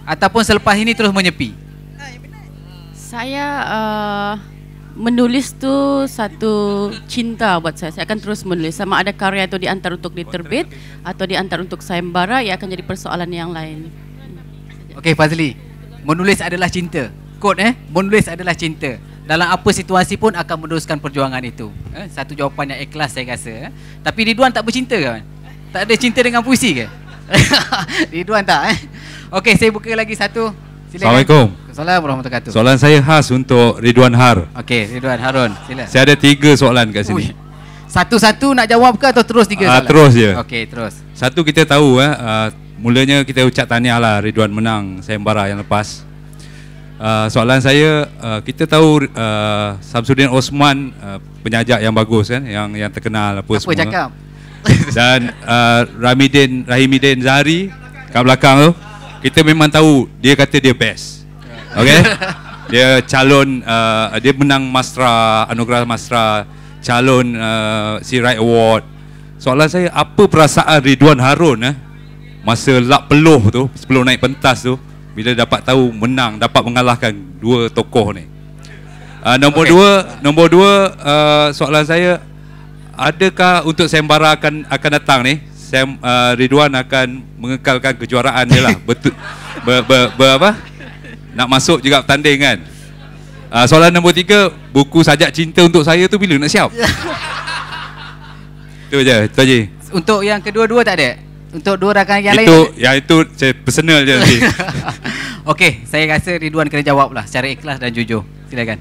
Ataupun selepas ini terus menyepi? Saya uh, menulis tu satu cinta buat saya. Saya akan terus menulis sama ada karya itu diantar untuk diterbit atau diantar untuk sayembara ia akan jadi persoalan yang lain. Okey Fazli. Menulis adalah cinta. Kod eh, menulis adalah cinta. Dalam apa situasi pun akan meneruskan perjuangan itu. Eh, satu jawapan yang ikhlas saya rasa. Eh. Tapi Ridwan tak bercinta ke? Tak ada cinta dengan puisi ke? Ridwan tak eh. Okey, saya buka lagi satu. Silakan. Assalamualaikum. Waalaikumsalam warahmatullahi wabarakatuh. Soalan saya khas untuk Ridwan Har. Okey, Ridwan Harun, sila. Saya ada tiga soalan kat sini. Satu-satu nak jawab ke atau terus tiga ah, soalan? Uh, terus je. Okey, terus. Satu kita tahu eh, uh, mulanya kita ucap tahniah lah Ridwan menang sayembara yang lepas. Uh, soalan saya uh, kita tahu uh, Samsudin Osman uh, penyajak yang bagus kan yang yang terkenal apa, apa semua. cakap? Dan uh, Ramidin Rahimidin Zahri kat belakang tu kita memang tahu dia kata dia best. Okay, dia calon uh, dia menang Masra Anugerah Masra calon uh, si Right Award. Soalan saya apa perasaan Ridwan Harun eh masa lap peluh tu sebelum naik pentas tu bila dapat tahu menang dapat mengalahkan dua tokoh ni. Uh, nombor okay. dua, nombor dua uh, soalan saya adakah untuk sembara akan akan datang ni Sam, uh, Ridwan akan mengekalkan kejuaraan dia lah betul ber, ber, ber, ber, apa nak masuk juga pertanding kan uh, soalan nombor tiga buku sajak cinta untuk saya tu bila nak siap itu je itu je untuk yang kedua-dua tak ada untuk dua rakan yang itu, lain itu yang itu saya personal je nanti Okey, saya rasa Ridwan kena jawab lah secara ikhlas dan jujur. Silakan.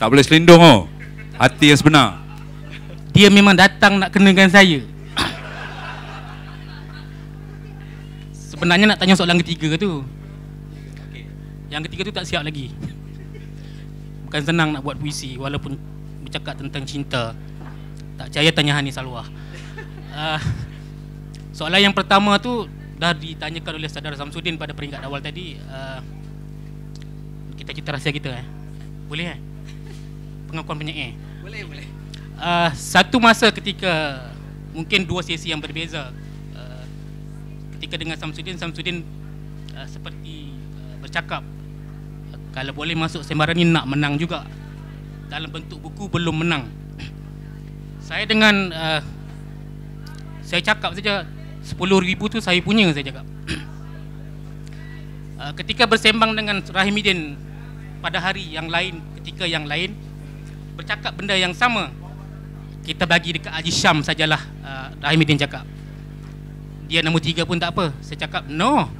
Tak boleh selindung oh. Hati yang sebenar. Dia memang datang nak kenakan saya. Sebenarnya nak tanya soalan ketiga tu. Yang ketiga tu tak siap lagi Bukan senang nak buat puisi Walaupun bercakap tentang cinta Tak percaya tanya Hanis Alwah uh, Soalan yang pertama tu Dah ditanyakan oleh Saudara Samsudin pada peringkat awal tadi uh, Kita cerita rahsia kita eh? Boleh eh? Pengakuan penyakit eh? Boleh, boleh Uh, satu masa ketika mungkin dua sesi yang berbeza ketika dengan Samsudin Samsudin uh, seperti uh, bercakap kalau boleh masuk sembaran ni nak menang juga dalam bentuk buku belum menang saya dengan uh, saya cakap saja 10000 tu saya punya saya cakap uh, ketika bersembang dengan Rahimuddin pada hari yang lain ketika yang lain bercakap benda yang sama kita bagi dekat Haji Syam sajalah uh, eh, Rahimuddin cakap dia nombor tiga pun tak apa saya cakap no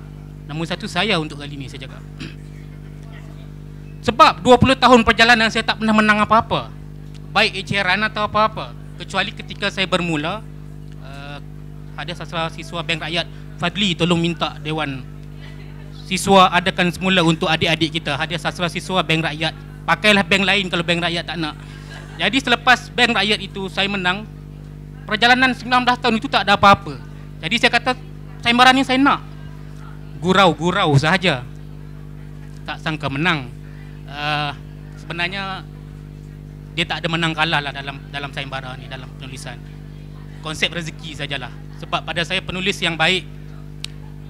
nombor satu saya untuk kali ni saya cakap Sebab 20 tahun perjalanan saya tak pernah menang apa-apa Baik eceran atau apa-apa Kecuali ketika saya bermula uh, Ada sasaran siswa bank rakyat Fadli tolong minta Dewan Siswa adakan semula untuk adik-adik kita Ada sasaran siswa bank rakyat Pakailah bank lain kalau bank rakyat tak nak Jadi selepas bank rakyat itu saya menang Perjalanan 19 tahun itu tak ada apa-apa Jadi saya kata saya berani saya nak Gurau-gurau sahaja Tak sangka menang uh, sebenarnya dia tak ada menang kalah lah dalam dalam sayembara ni dalam penulisan konsep rezeki sajalah sebab pada saya penulis yang baik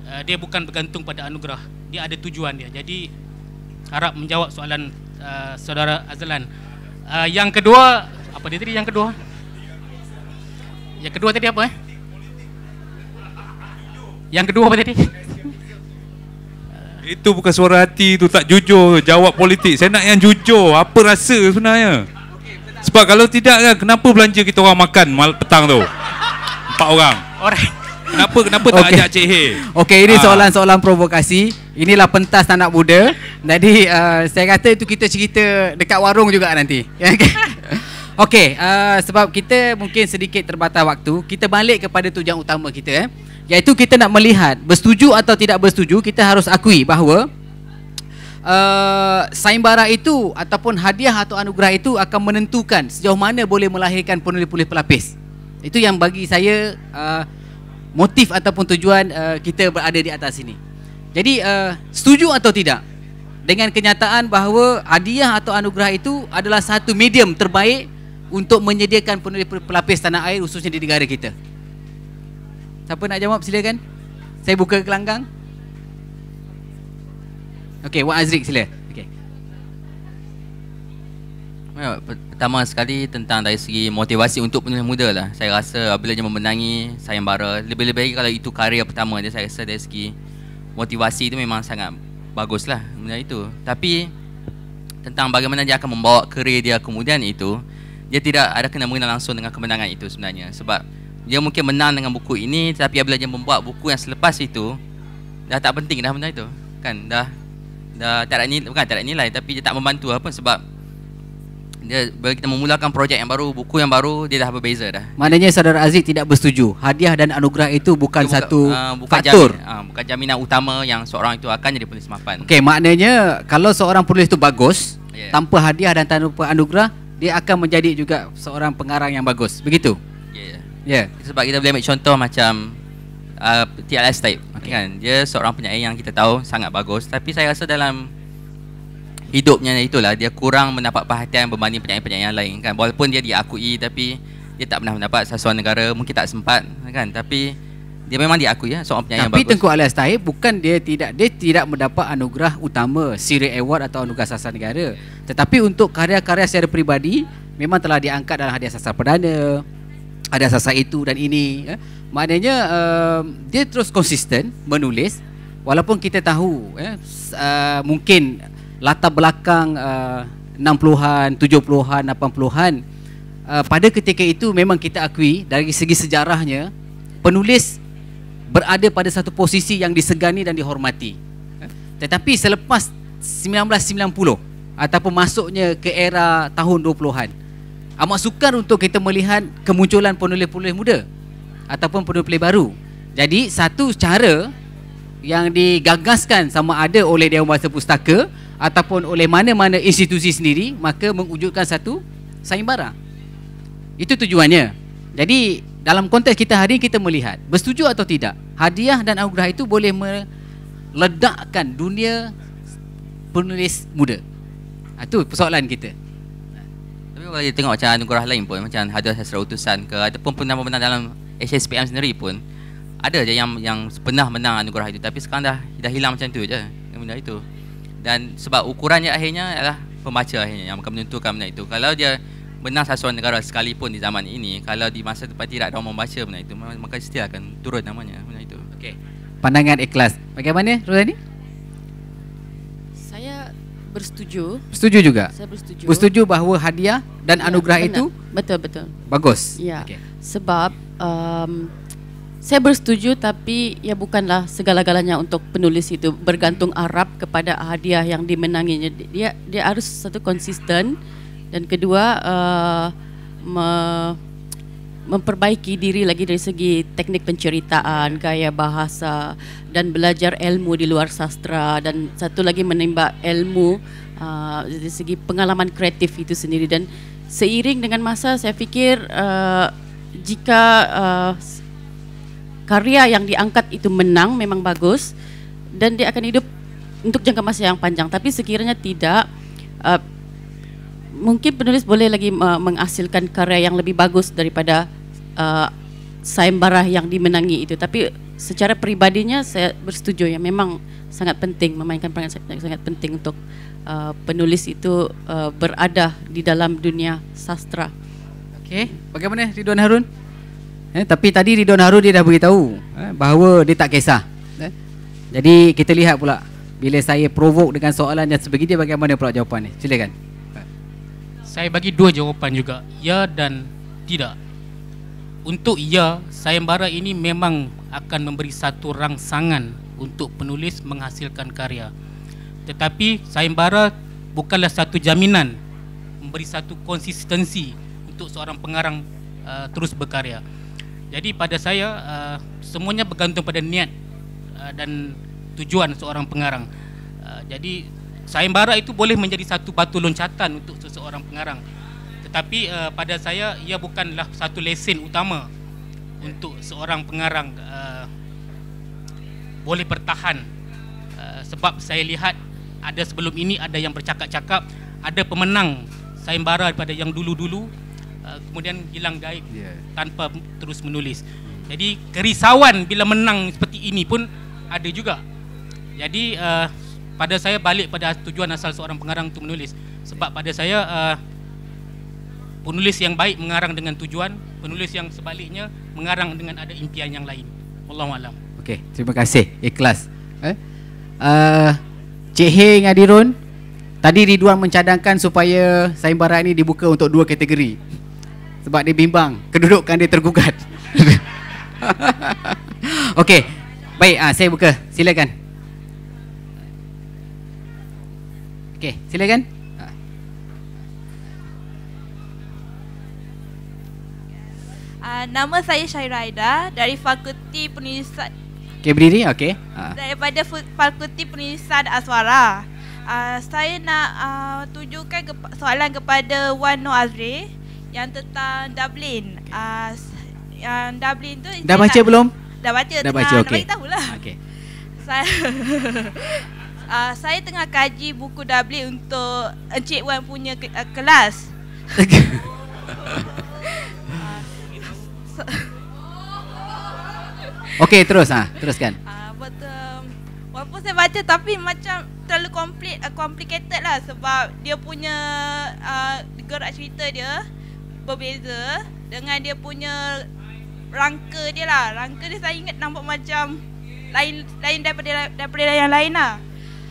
uh, dia bukan bergantung pada anugerah dia ada tujuan dia jadi harap menjawab soalan uh, saudara Azlan uh, yang kedua apa dia tadi yang kedua yang kedua tadi apa eh yang kedua apa tadi? Itu bukan suara hati tu tak jujur jawab politik. Saya nak yang jujur, apa rasa sebenarnya? Sebab kalau tidak kan kenapa belanja kita orang makan malam petang tu? Empat orang. Orang. Kenapa kenapa tak okay. ajak Cik He? Okey, ini ah. soalan-soalan provokasi. Inilah pentas anak muda. Jadi uh, saya kata itu kita cerita dekat warung juga nanti. Okey, uh, sebab kita mungkin sedikit terbatas waktu, kita balik kepada tujuan utama kita eh iaitu kita nak melihat bersetuju atau tidak bersetuju kita harus akui bahawa Uh, eh, saimbara itu ataupun hadiah atau anugerah itu akan menentukan sejauh mana boleh melahirkan penulis-penulis pelapis. Itu yang bagi saya uh, motif ataupun tujuan uh, kita berada di atas sini. Jadi uh, setuju atau tidak dengan kenyataan bahawa hadiah atau anugerah itu adalah satu medium terbaik untuk menyediakan penulis-penulis pelapis tanah air khususnya di negara kita. Siapa nak jawab silakan. Saya buka kelanggang. Okey, Wan Azrik sila. Okay. Pertama sekali tentang dari segi motivasi untuk penulis muda lah. Saya rasa bila dia memenangi sayembara, lebih-lebih lagi kalau itu karya pertama dia, saya rasa dari segi motivasi itu memang sangat bagus lah itu. Tapi tentang bagaimana dia akan membawa kerja dia kemudian itu, dia tidak ada kena mengenal langsung dengan kemenangan itu sebenarnya. Sebab dia mungkin menang dengan buku ini tapi bila dia membuat buku yang selepas itu dah tak penting dah benda itu kan dah dah tak ada ni bukan tak ada nilai tapi dia tak membantu apa sebab dia bila kita memulakan projek yang baru buku yang baru dia dah berbeza dah maknanya saudara Aziz tidak bersetuju hadiah dan anugerah itu bukan buka, satu uh, bukan faktor jamin, uh, ah, bukan jaminan utama yang seorang itu akan jadi penulis mapan okey maknanya kalau seorang penulis itu bagus yeah. tanpa hadiah dan tanpa anugerah dia akan menjadi juga seorang pengarang yang bagus begitu Yeah. Sebab kita boleh ambil contoh macam uh, TLS type okay. kan. Dia seorang penyanyi yang kita tahu sangat bagus tapi saya rasa dalam hidupnya itulah dia kurang mendapat perhatian berbanding penyanyi-penyanyi yang lain kan. Walaupun dia diakui tapi dia tak pernah mendapat sasuan negara, mungkin tak sempat kan. Tapi dia memang diakui ya seorang penyanyi tapi yang bagus. Tapi Tengku Alias Tahir bukan dia tidak dia tidak mendapat anugerah utama Siri Award atau anugerah sasaran negara. Tetapi untuk karya-karya secara peribadi memang telah diangkat dalam hadiah sasaran perdana, ada sasa itu dan ini eh. maknanya uh, dia terus konsisten menulis walaupun kita tahu eh, uh, mungkin latar belakang uh, 60-an 70-an 80-an uh, pada ketika itu memang kita akui dari segi sejarahnya penulis berada pada satu posisi yang disegani dan dihormati tetapi selepas 1990 ataupun masuknya ke era tahun 20-an amat sukar untuk kita melihat kemunculan penulis-penulis muda ataupun penulis-penulis baru. Jadi satu cara yang digagaskan sama ada oleh Dewan Bahasa Pustaka ataupun oleh mana-mana institusi sendiri maka mewujudkan satu saimbara. Itu tujuannya. Jadi dalam konteks kita hari ini kita melihat bersetuju atau tidak hadiah dan anugerah itu boleh meledakkan dunia penulis muda. Itu ha, persoalan kita kalau dia tengok macam anugerah lain pun macam hadiah sastra utusan ke ataupun pernah menang dalam HSPM sendiri pun ada je yang yang pernah menang anugerah itu tapi sekarang dah dah hilang macam tu je benda itu dan sebab ukurannya akhirnya adalah pembaca akhirnya yang akan menentukan benda itu kalau dia menang sastra negara sekalipun di zaman ini kalau di masa depan tidak ada orang membaca benda itu maka still akan turun namanya benda itu okey pandangan ikhlas bagaimana Rozani bersetuju. Bersetuju juga. Saya bersetuju. Bersetuju bahawa hadiah dan ya, anugerah benar. itu betul betul. Bagus. Ya. Okay. Sebab um, saya bersetuju tapi ya bukanlah segala-galanya untuk penulis itu bergantung Arab kepada hadiah yang dimenanginya. Dia dia harus satu konsisten dan kedua uh, memperbaiki diri lagi dari segi teknik penceritaan, gaya bahasa dan belajar ilmu di luar sastra dan satu lagi menimba ilmu uh, dari segi pengalaman kreatif itu sendiri dan seiring dengan masa saya fikir uh, jika uh, karya yang diangkat itu menang memang bagus dan dia akan hidup untuk jangka masa yang panjang tapi sekiranya tidak uh, mungkin penulis boleh lagi uh, menghasilkan karya yang lebih bagus daripada uh, saimbarah yang dimenangi itu tapi secara peribadinya saya bersetuju ya memang sangat penting memainkan peranan sangat penting untuk uh, penulis itu uh, berada di dalam dunia sastra. Okey, bagaimana Ridwan Harun? Eh tapi tadi Ridwan Harun dia dah beritahu eh, bahawa dia tak kisah. Eh? Jadi kita lihat pula bila saya provoke dengan soalan yang sebegini bagaimana pula jawapan ni? Silakan. Saya bagi dua jawapan juga, ya dan tidak untuk ia sayembara ini memang akan memberi satu rangsangan untuk penulis menghasilkan karya tetapi sayembara bukanlah satu jaminan memberi satu konsistensi untuk seorang pengarang uh, terus berkarya jadi pada saya uh, semuanya bergantung pada niat uh, dan tujuan seorang pengarang uh, jadi sayembara itu boleh menjadi satu batu loncatan untuk seseorang pengarang tetapi uh, pada saya ia bukanlah satu lesen utama ya. untuk seorang pengarang uh, boleh bertahan uh, sebab saya lihat ada sebelum ini ada yang bercakap-cakap ada pemenang sayembara daripada yang dulu-dulu uh, kemudian hilang gaib yeah. tanpa terus menulis jadi kerisauan bila menang seperti ini pun ada juga jadi uh, pada saya balik pada tujuan asal seorang pengarang untuk menulis sebab pada saya uh, penulis yang baik mengarang dengan tujuan, penulis yang sebaliknya mengarang dengan ada impian yang lain. Wallahu alam. Okey, terima kasih. Ikhlas. Eh. Uh, Cik He dengan Adirun, tadi Ridwan mencadangkan supaya sayembara ini dibuka untuk dua kategori. Sebab dia bimbang, kedudukan dia tergugat. Okey. Baik, uh, saya buka. Silakan. Okey, silakan. Okay, silakan. Uh, nama saya Syairah Aida dari Fakulti Penulisan Okay, berdiri, okay uh. Ah. Daripada Fakulti Penulisan Aswara uh, Saya nak uh, tunjukkan ke- soalan kepada Wan Noor Azri Yang tentang Dublin okay. uh, Yang Dublin tu Dah baca nak, belum? Dah baca, dah baca, okay. tahu lah okay. Saya, uh, saya tengah kaji buku Dublin untuk Encik Wan punya ke- uh, kelas Okay terus ah, ha, teruskan. Ah, uh, but um, walaupun saya baca tapi macam terlalu complete uh, complicated lah sebab dia punya uh, gerak cerita dia berbeza dengan dia punya rangka dia lah. Rangka dia saya ingat nampak macam lain lain daripada daripada yang lain lah.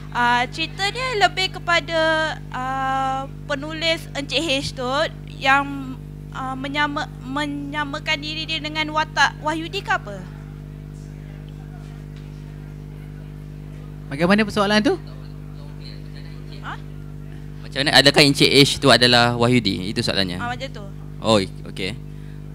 Uh, cerita dia lebih kepada uh, penulis Encik H tu yang uh, menyama, menyamakan diri dia dengan watak Wahyudi ke apa? Bagaimana persoalan tu? Ha? Macam mana adakah Encik H tu adalah Wahyudi? Itu soalannya. Ah ha, macam tu. Oh, okey.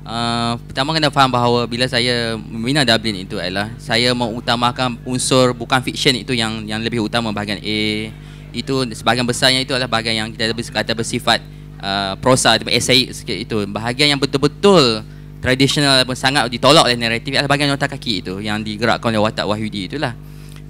Uh, pertama kena faham bahawa bila saya membina Dublin itu adalah saya mengutamakan unsur bukan fiksyen itu yang yang lebih utama bahagian A itu sebahagian besarnya itu adalah bahagian yang kita kata bersifat Uh, prosa ataupun esai sikit itu bahagian yang betul-betul tradisional pun sangat ditolak oleh naratif adalah bahagian nota kaki itu yang digerakkan oleh watak Wahyudi itulah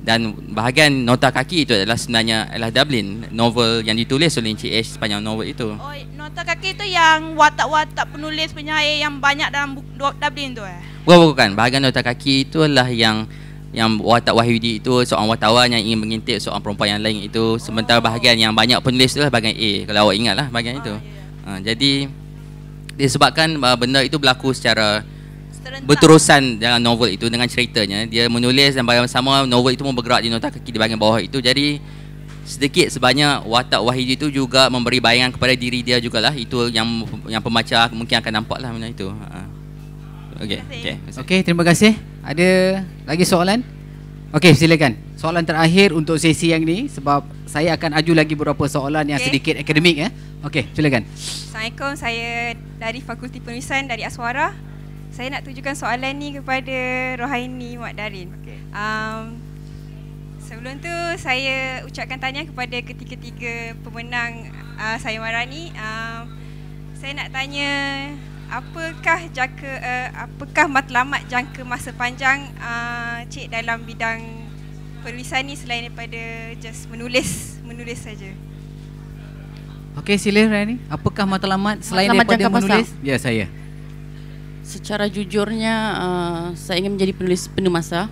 dan bahagian nota kaki itu adalah sebenarnya adalah Dublin novel yang ditulis oleh Encik Ash sepanjang novel itu. Oh, nota kaki itu yang watak-watak penulis penyair yang banyak dalam buku Dublin tu eh? Bukan, bukan. Bahagian nota kaki itu adalah yang yang watak Wahyudi itu seorang wartawan yang ingin mengintip seorang perempuan yang lain itu sementara bahagian yang banyak penulis itu lah bahagian A kalau awak ingatlah bahagian itu ha, jadi disebabkan uh, benda itu berlaku secara berterusan dalam novel itu dengan ceritanya dia menulis dan bagaimana sama novel itu pun bergerak di nota kaki di bahagian bawah itu jadi sedikit sebanyak watak Wahyudi itu juga memberi bayangan kepada diri dia juga lah itu yang yang pembaca mungkin akan nampak lah benda itu ha. Okey. Ha. Okey. Okey, terima kasih. Okay, terima kasih. Ada lagi soalan? Okey, silakan. Soalan terakhir untuk sesi yang ni sebab saya akan aju lagi beberapa soalan yang sedikit akademik ya. Okey, silakan. Assalamualaikum. Saya dari Fakulti Penulisan dari Aswara. Saya nak tujukan soalan ni kepada Rohaini Mat Darin. Okay. Um, sebelum tu saya ucapkan tanya kepada ketiga-tiga pemenang uh, saya marah ni. Um, saya nak tanya apakah jangka uh, apakah matlamat jangka masa panjang uh, cik dalam bidang penulisan ni selain daripada just menulis menulis saja Okey sila Rani apakah matlamat selain matlamat daripada menulis masa. ya saya secara jujurnya uh, saya ingin menjadi penulis penuh masa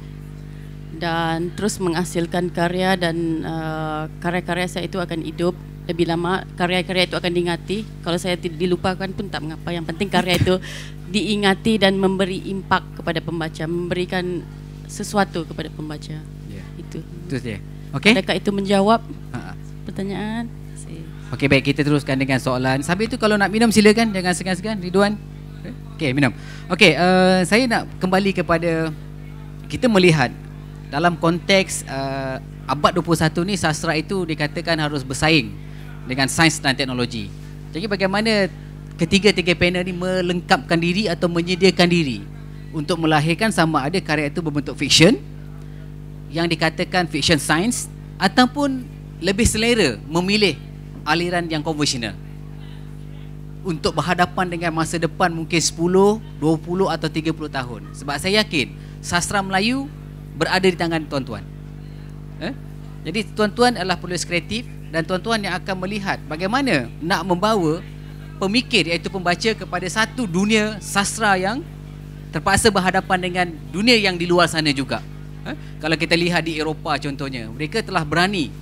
dan terus menghasilkan karya dan uh, karya-karya saya itu akan hidup lebih lama karya-karya itu akan diingati kalau saya dilupakan pun tak mengapa yang penting karya itu diingati dan memberi impak kepada pembaca memberikan sesuatu kepada pembaca yeah. itu itu dia. okey adakah itu menjawab Ha-ha. pertanyaan okey baik kita teruskan dengan soalan sambil itu kalau nak minum silakan jangan segan-segan Ridwan okey minum okey uh, saya nak kembali kepada kita melihat dalam konteks uh, abad 21 ni sastra itu dikatakan harus bersaing dengan sains dan teknologi. Jadi bagaimana ketiga-tiga panel ini melengkapkan diri atau menyediakan diri untuk melahirkan sama ada karya itu berbentuk fiction yang dikatakan fiction sains ataupun lebih selera memilih aliran yang konvensional untuk berhadapan dengan masa depan mungkin 10, 20 atau 30 tahun. Sebab saya yakin sastra Melayu berada di tangan tuan-tuan. Eh? Jadi tuan-tuan adalah penulis kreatif dan tuan-tuan yang akan melihat bagaimana nak membawa pemikir iaitu pembaca kepada satu dunia sastra yang terpaksa berhadapan dengan dunia yang di luar sana juga. Ha? Kalau kita lihat di Eropah contohnya, mereka telah berani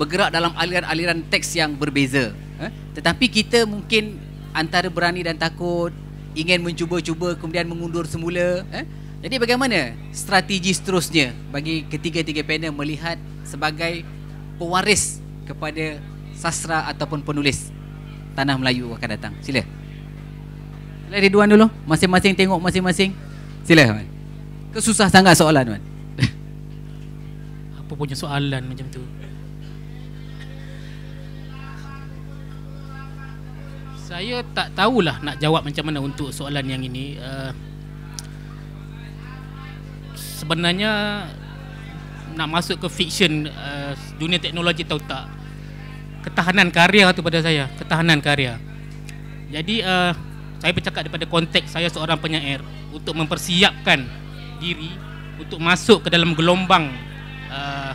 bergerak dalam aliran-aliran teks yang berbeza. Ha? Tetapi kita mungkin antara berani dan takut, ingin mencuba-cuba kemudian mengundur semula. Ha? Jadi bagaimana strategi seterusnya bagi ketiga-tiga panel melihat sebagai pewaris kepada sastra ataupun penulis tanah Melayu akan datang. Sila. Sila Ridwan dulu. Masing-masing tengok masing-masing. Sila. Man. Kesusah sangat soalan tuan. Apa punya soalan macam tu? Saya tak tahulah nak jawab macam mana untuk soalan yang ini. Uh, sebenarnya nak masuk ke fiction uh, dunia teknologi atau tak ketahanan karya tu pada saya ketahanan karya jadi uh, saya bercakap daripada konteks saya seorang penyair untuk mempersiapkan diri untuk masuk ke dalam gelombang uh,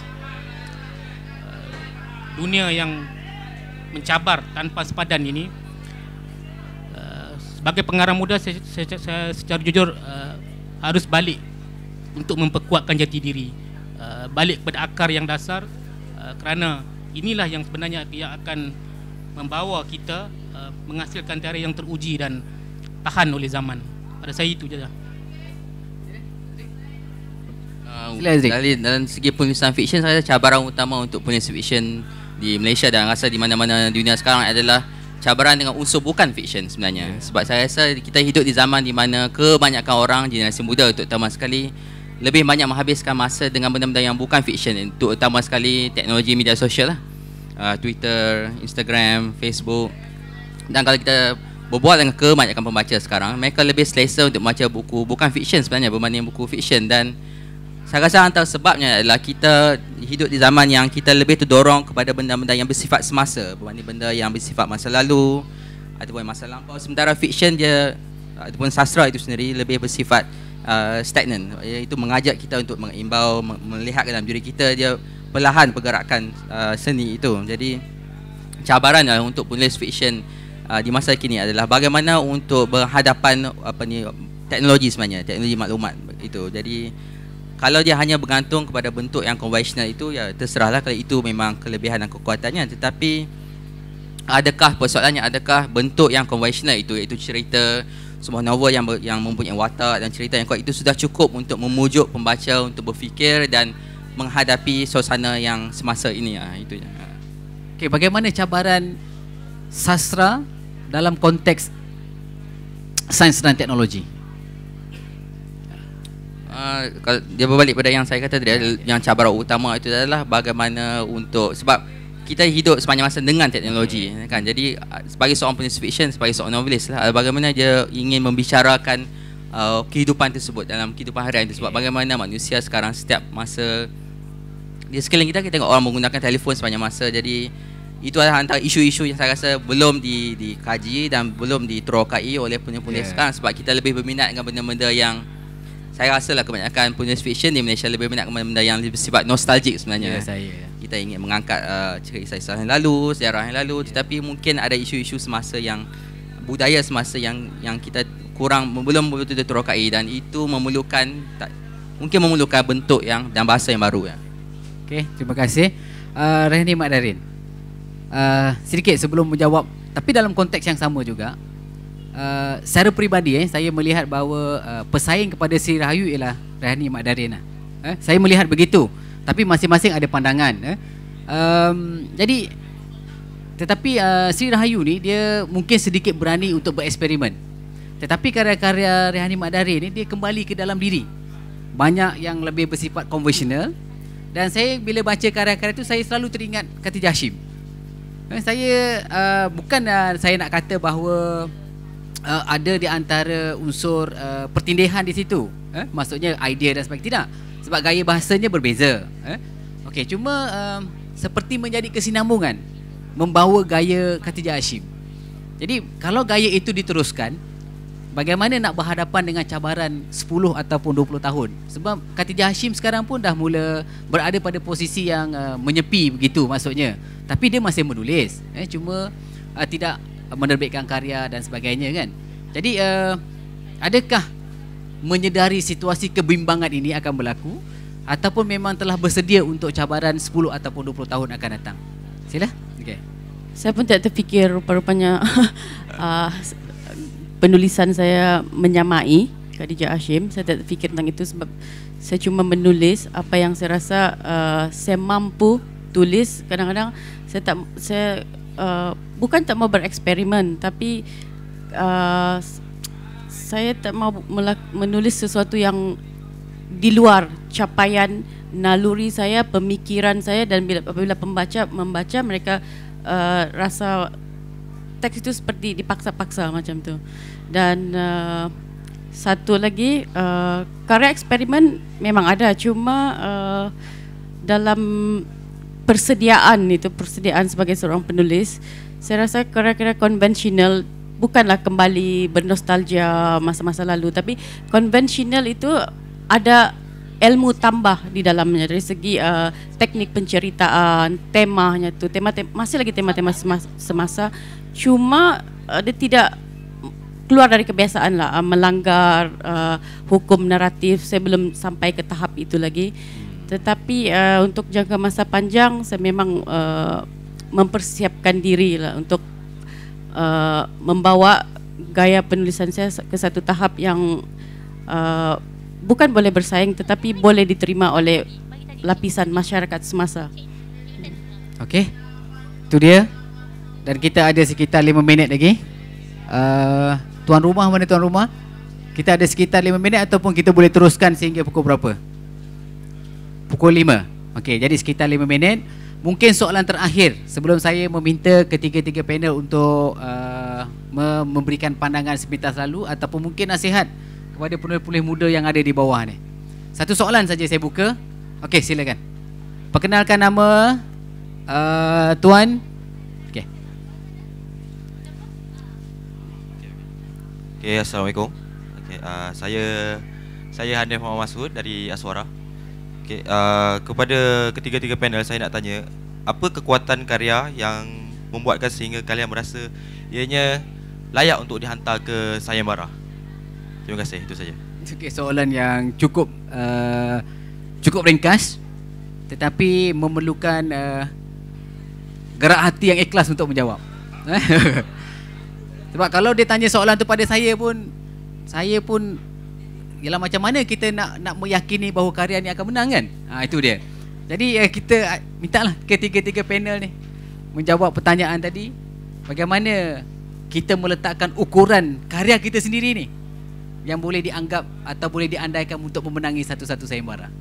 dunia yang mencabar tanpa sepadan ini sebagai pengarah muda saya, saya, saya secara jujur uh, harus balik untuk memperkuatkan jati diri Uh, balik kepada akar yang dasar uh, kerana inilah yang sebenarnya yang akan membawa kita uh, menghasilkan tarikh yang teruji dan tahan oleh zaman. Pada saya itu saja. Dari, dalam segi penulis fiction saya cabaran utama untuk penulis fiction di Malaysia dan rasa di mana-mana dunia sekarang adalah cabaran dengan unsur bukan fiction sebenarnya. Yeah. Sebab saya rasa kita hidup di zaman di mana kebanyakan orang generasi muda untuk terutama sekali lebih banyak menghabiskan masa dengan benda-benda yang bukan Untuk terutama sekali teknologi media sosial lah. Uh, Twitter, Instagram, Facebook dan kalau kita berbual dengan kebanyakan pembaca sekarang mereka lebih selesa untuk baca buku bukan fiction sebenarnya berbanding buku fiction dan saya rasa antara sebabnya adalah kita hidup di zaman yang kita lebih terdorong kepada benda-benda yang bersifat semasa berbanding benda yang bersifat masa lalu ataupun masa lampau sementara fiction dia ataupun sastra itu sendiri lebih bersifat uh, stagnan iaitu mengajak kita untuk mengimbau melihat dalam diri kita dia perlahan pergerakan uh, seni itu jadi cabaran uh, untuk penulis fiction uh, di masa kini adalah bagaimana untuk berhadapan apa ni teknologi sebenarnya teknologi maklumat itu jadi kalau dia hanya bergantung kepada bentuk yang konvensional itu ya terserahlah kalau itu memang kelebihan dan kekuatannya tetapi adakah persoalannya adakah bentuk yang konvensional itu iaitu cerita semua novel yang ber, yang mempunyai watak dan cerita yang kuat itu sudah cukup untuk memujuk pembaca untuk berfikir dan menghadapi suasana yang semasa ini ya itu ya. Ha. Okay, bagaimana cabaran sastra dalam konteks sains dan teknologi? Uh, kalau dia berbalik pada yang saya kata tadi yang cabaran utama itu adalah bagaimana untuk sebab kita hidup sepanjang masa dengan teknologi hmm. kan jadi ah, sebagai seorang penulis fiction sebagai seorang novelis lah bagaimana dia ingin membicarakan uh, kehidupan tersebut dalam kehidupan harian tersebut okay. bagaimana manusia sekarang setiap masa di sekeliling kita kita tengok orang menggunakan telefon sepanjang masa jadi itu adalah antara isu-isu yang saya rasa belum di, dikaji dan belum diterokai oleh penulis-penulis yeah. sekarang sebab kita lebih berminat dengan benda-benda yang saya rasa lah kebanyakan penulis fiction di Malaysia lebih berminat dengan benda-benda yang lebih sifat nostalgic sebenarnya. Yeah, saya kita ingin mengangkat uh, cerita-cerita yang lalu, sejarah yang lalu, tetapi mungkin ada isu-isu semasa yang budaya semasa yang yang kita kurang belum betul-betul terokai dan itu memerlukan tak, mungkin memerlukan bentuk yang dan bahasa yang baru ya. Okey, terima kasih. Uh, Rehni Mak Darin. Uh, sedikit sebelum menjawab tapi dalam konteks yang sama juga uh, secara peribadi eh, saya melihat bahawa uh, pesaing kepada Sri Rahayu ialah Rehani Mak Darin. Eh. eh, saya melihat begitu tapi masing-masing ada pandangan eh. um, jadi tetapi uh, Sri Rahayu ni dia mungkin sedikit berani untuk bereksperimen tetapi karya-karya Rehani Madari ni dia kembali ke dalam diri banyak yang lebih bersifat konvensional dan saya bila baca karya-karya tu saya selalu teringat kata Jashim eh, saya uh, bukan uh, saya nak kata bahawa Uh, ada di antara unsur uh, pertindihan di situ eh? maksudnya idea dan sebagainya tidak sebab gaya bahasanya berbeza eh? okey cuma um, seperti menjadi kesinambungan membawa gaya Khatijah Hashim jadi kalau gaya itu diteruskan bagaimana nak berhadapan dengan cabaran 10 ataupun 20 tahun sebab Khatijah Hashim sekarang pun dah mula berada pada posisi yang uh, menyepi begitu maksudnya tapi dia masih menulis eh? cuma uh, tidak menerbitkan karya dan sebagainya kan jadi uh, adakah menyedari situasi kebimbangan ini akan berlaku ataupun memang telah bersedia untuk cabaran 10 ataupun 20 tahun akan datang? Sila. Okay. Saya pun tak terfikir rupa-rupanya uh, penulisan saya menyamai Khadijah Hashim. Saya tak terfikir tentang itu sebab saya cuma menulis apa yang saya rasa uh, saya mampu tulis. Kadang-kadang saya tak saya uh, bukan tak mau bereksperimen tapi uh, saya tak mahu menulis sesuatu yang di luar capaian naluri saya, pemikiran saya dan bila, apabila pembaca membaca mereka uh, rasa teks itu seperti dipaksa-paksa macam tu. Dan uh, satu lagi uh, karya eksperimen memang ada cuma uh, dalam persediaan itu persediaan sebagai seorang penulis saya rasa karya-karya konvensional bukanlah kembali bernostalgia masa-masa lalu tapi konvensional itu ada ilmu tambah di dalamnya dari segi uh, teknik penceritaan temanya tu tema masih lagi tema-tema semasa, semasa cuma uh, dia tidak keluar dari kebiasaan lah uh, melanggar uh, hukum naratif saya belum sampai ke tahap itu lagi hmm. tetapi uh, untuk jangka masa panjang saya memang uh, mempersiapkan diri lah untuk Uh, membawa gaya penulisan saya ke satu tahap yang uh, bukan boleh bersaing tetapi boleh diterima oleh lapisan masyarakat semasa. Okey. Itu dia. Dan kita ada sekitar 5 minit lagi. Uh, tuan rumah mana tuan rumah? Kita ada sekitar 5 minit ataupun kita boleh teruskan sehingga pukul berapa? Pukul 5. Okey, jadi sekitar 5 minit. Mungkin soalan terakhir sebelum saya meminta ketiga-tiga panel untuk uh, memberikan pandangan sepintas lalu ataupun mungkin nasihat kepada penulis-penulis muda yang ada di bawah ni. Satu soalan saja saya buka. Okey, silakan. Perkenalkan nama uh, tuan okay, Okey, assalamualaikum. okay uh, saya saya Hanif Muhammad Masud dari Aswara. Okay, uh, kepada ketiga-tiga panel saya nak tanya apa kekuatan karya yang membuatkan sehingga kalian merasa ianya layak untuk dihantar ke sayembara? Terima kasih, itu saja. Okay, soalan yang cukup uh, cukup ringkas tetapi memerlukan uh, gerak hati yang ikhlas untuk menjawab. Sebab kalau dia tanya soalan tu pada saya pun saya pun ialah macam mana kita nak nak meyakini bahawa karya ni akan menang kan? Ha, itu dia. Jadi uh, kita eh, mintalah ketiga-tiga panel ni menjawab pertanyaan tadi. Bagaimana kita meletakkan ukuran karya kita sendiri ni yang boleh dianggap atau boleh diandaikan untuk memenangi satu-satu sayembara.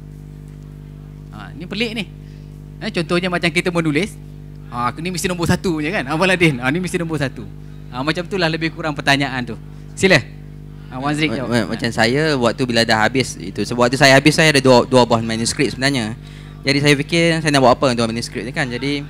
Ha, ini pelik ni. Eh, contohnya macam kita menulis. Ha, ini mesti nombor satu je kan? Abang Ladin, ha, ini mesti nombor satu. Ha, macam itulah lebih kurang pertanyaan tu. Sila. Sila. Ah, Wan Zik Macam yeah. saya waktu bila dah habis itu sebab waktu saya habis saya ada dua dua buah manuskrip sebenarnya. Jadi saya fikir saya nak buat apa dengan dua manuskrip ni kan. Jadi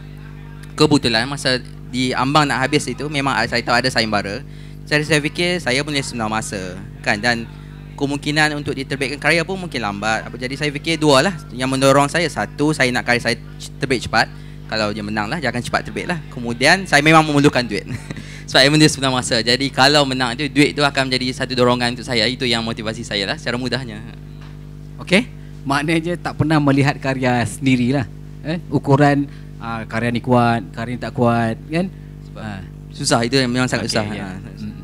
kebetulan masa di ambang nak habis itu memang saya tahu ada sayembara. Jadi saya fikir saya boleh senang masa kan dan kemungkinan untuk diterbitkan karya pun mungkin lambat. Apa jadi saya fikir dua lah yang mendorong saya. Satu saya nak karya saya terbit cepat. Kalau dia menang lah jangan cepat terbit lah. Kemudian saya memang memerlukan duit. sebab even dia sebenarnya masa jadi kalau menang tu duit tu akan menjadi satu dorongan untuk saya itu yang motivasi saya lah secara mudahnya Okay maknanya tak pernah melihat karya sendirilah eh ukuran uh, karya ni kuat karya ni tak kuat kan sebab uh. susah itu memang sangat okay, susah yeah. Ya. Ah, ha. Hmm.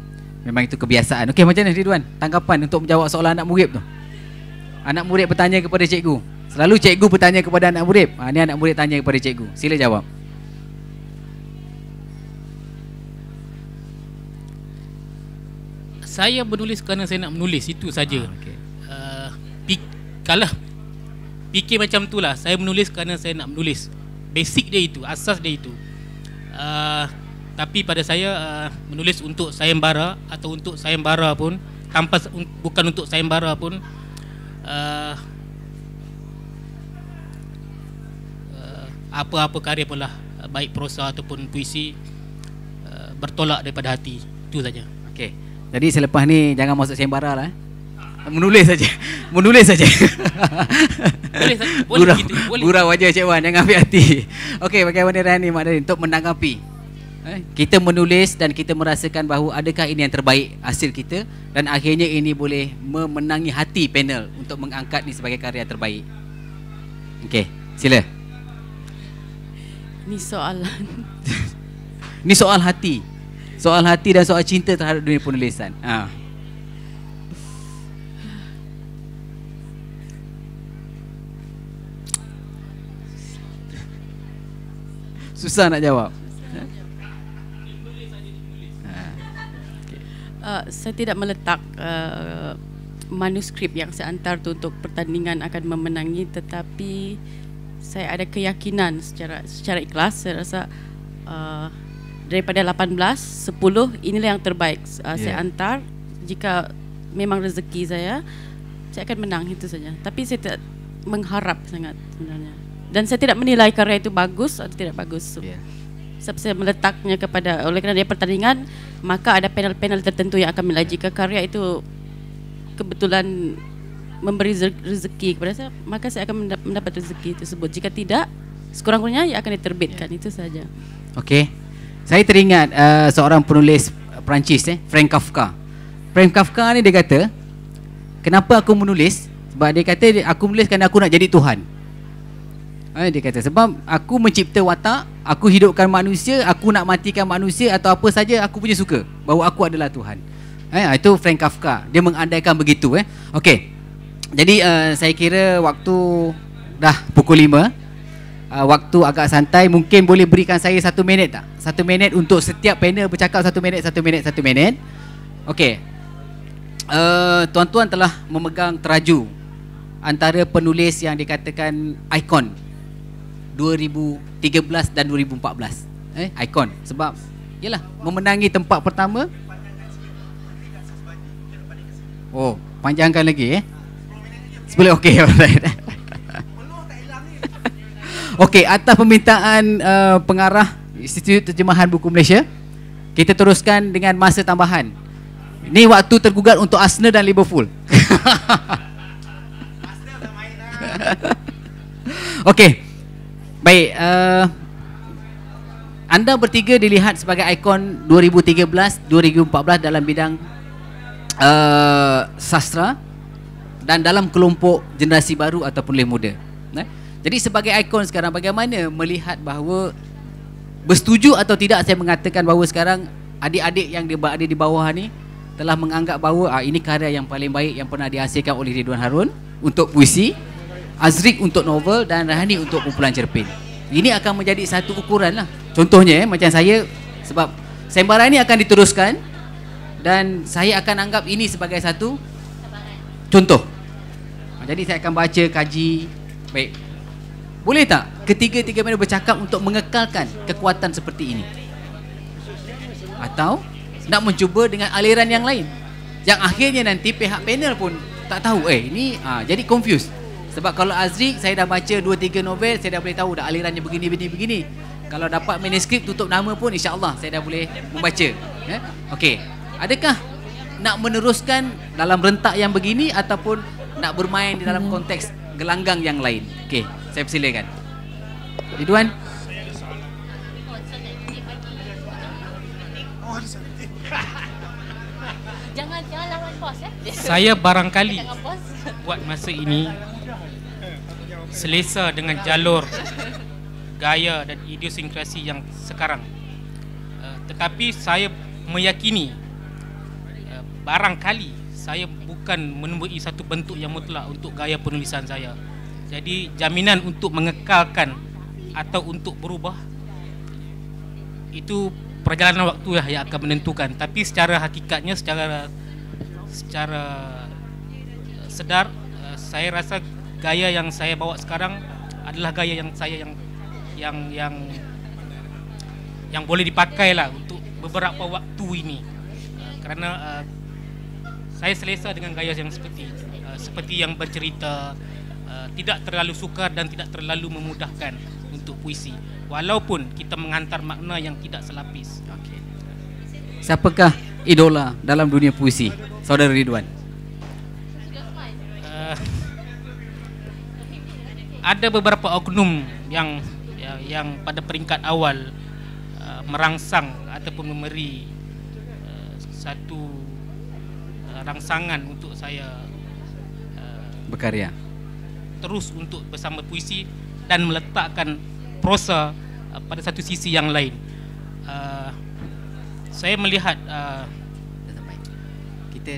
memang itu kebiasaan Okay macam mana Ridwan tanggapan untuk menjawab soalan anak murid tu anak murid bertanya kepada cikgu selalu cikgu bertanya kepada anak murid ha, ni anak murid tanya kepada cikgu sila jawab saya menulis kerana saya nak menulis itu saja. Ah, okay. uh, ah, kalau fikir macam itulah saya menulis kerana saya nak menulis. Basic dia itu, asas dia itu. Uh, tapi pada saya uh, menulis untuk sayembara atau untuk sayembara pun tanpa un, bukan untuk sayembara pun uh, uh, apa-apa karya pun lah baik prosa ataupun puisi uh, bertolak daripada hati itu saja. Okey. Jadi selepas ni jangan masuk sembara lah. Eh. Ah, menulis saja. Menulis saja. burau Gurau, gitu. Cik Wan, jangan ambil hati. Okey, bagaimana Rani ni Mak untuk menanggapi? Eh, kita menulis dan kita merasakan bahawa adakah ini yang terbaik hasil kita dan akhirnya ini boleh memenangi hati panel untuk mengangkat ini sebagai karya terbaik. Okey, sila. Ini soalan. ini soal hati soal hati dan soal cinta terhadap dunia penulisan. Ha. Susah nak jawab. Uh, saya tidak meletak uh, manuskrip yang saya hantar tu untuk pertandingan akan memenangi tetapi saya ada keyakinan secara secara ikhlas saya rasa uh, daripada 18 10 inilah yang terbaik uh, yeah. saya ya. antar. jika memang rezeki saya saya akan menang itu saja tapi saya tidak mengharap sangat sebenarnya dan saya tidak menilai karya itu bagus atau tidak bagus so, yeah. sebab saya meletaknya kepada oleh kerana dia pertandingan maka ada panel-panel tertentu yang akan menilai jika karya itu kebetulan memberi rezeki kepada saya maka saya akan mendapat rezeki tersebut jika tidak sekurang-kurangnya ia akan diterbitkan yeah. itu saja okey saya teringat uh, seorang penulis Perancis eh, Frank Kafka. Frank Kafka ni dia kata, kenapa aku menulis? Sebab dia kata aku menulis kerana aku nak jadi Tuhan. Eh, dia kata sebab aku mencipta watak, aku hidupkan manusia, aku nak matikan manusia atau apa saja aku punya suka. Bahawa aku adalah Tuhan. Eh, ah, itu Frank Kafka. Dia mengandaikan begitu. Eh. Okay, Jadi uh, saya kira waktu dah pukul 5 uh, waktu agak santai mungkin boleh berikan saya satu minit tak? Satu minit untuk setiap panel bercakap satu minit, satu minit, satu minit. Okey. Uh, tuan-tuan telah memegang teraju antara penulis yang dikatakan ikon 2013 dan 2014. Eh, ikon sebab yalah memenangi tempat pertama. Oh, panjangkan lagi eh. Sebelum okey. Okey, atas permintaan uh, pengarah Institut Terjemahan Buku Malaysia, kita teruskan dengan masa tambahan. Ini waktu tergugat untuk Arsenal dan Liverpool. Okey. Baik, uh, anda bertiga dilihat sebagai ikon 2013-2014 dalam bidang uh, sastra dan dalam kelompok generasi baru ataupun lebih muda. Jadi sebagai ikon sekarang bagaimana melihat bahawa bersetuju atau tidak saya mengatakan bahawa sekarang adik-adik yang berada di bawah ni telah menganggap bahawa ah, ini karya yang paling baik yang pernah dihasilkan oleh Ridwan Harun untuk puisi, Azrik untuk novel dan Rahani untuk kumpulan cerpen. Ini akan menjadi satu ukuran lah. Contohnya eh, macam saya sebab sembara ini akan diteruskan dan saya akan anggap ini sebagai satu contoh. Jadi saya akan baca kaji baik boleh tak ketiga-tiga mana bercakap untuk mengekalkan kekuatan seperti ini? Atau nak mencuba dengan aliran yang lain? Yang akhirnya nanti pihak panel pun tak tahu eh ini ah, jadi confused. Sebab kalau Azri saya dah baca dua tiga novel saya dah boleh tahu dah alirannya begini begini begini. Kalau dapat manuskrip tutup nama pun Insyaallah saya dah boleh membaca. Eh? Okey. Adakah nak meneruskan dalam rentak yang begini ataupun nak bermain di dalam hmm. konteks gelanggang yang lain? Okey. Saya persilakan Ridwan Jangan jangan lawan bos eh. Saya barangkali buat masa ini selesa dengan jalur gaya dan idiosinkrasi yang sekarang. Eh, tetapi saya meyakini eh, barangkali saya bukan menemui satu bentuk yang mutlak untuk gaya penulisan saya. Jadi jaminan untuk mengekalkan atau untuk berubah itu perjalanan waktu lah yang akan menentukan. Tapi secara hakikatnya secara secara eh, sedar eh, saya rasa gaya yang saya bawa sekarang adalah gaya yang saya yang yang yang yang boleh dipakai lah untuk beberapa waktu ini eh, kerana saya selesa dengan gaya yang seperti seperti yang bercerita Eh, tidak terlalu sukar dan tidak terlalu memudahkan untuk puisi walaupun kita mengantar makna yang tidak selapis. Okey. Siapakah idola dalam dunia puisi? Saudara Ridwan. Eh, ada beberapa oknum yang ya, yang pada peringkat awal uh, merangsang ataupun memberi uh, satu uh, rangsangan untuk saya uh, berkarya terus untuk bersama puisi dan meletakkan prosa uh, pada satu sisi yang lain. Uh, saya melihat uh,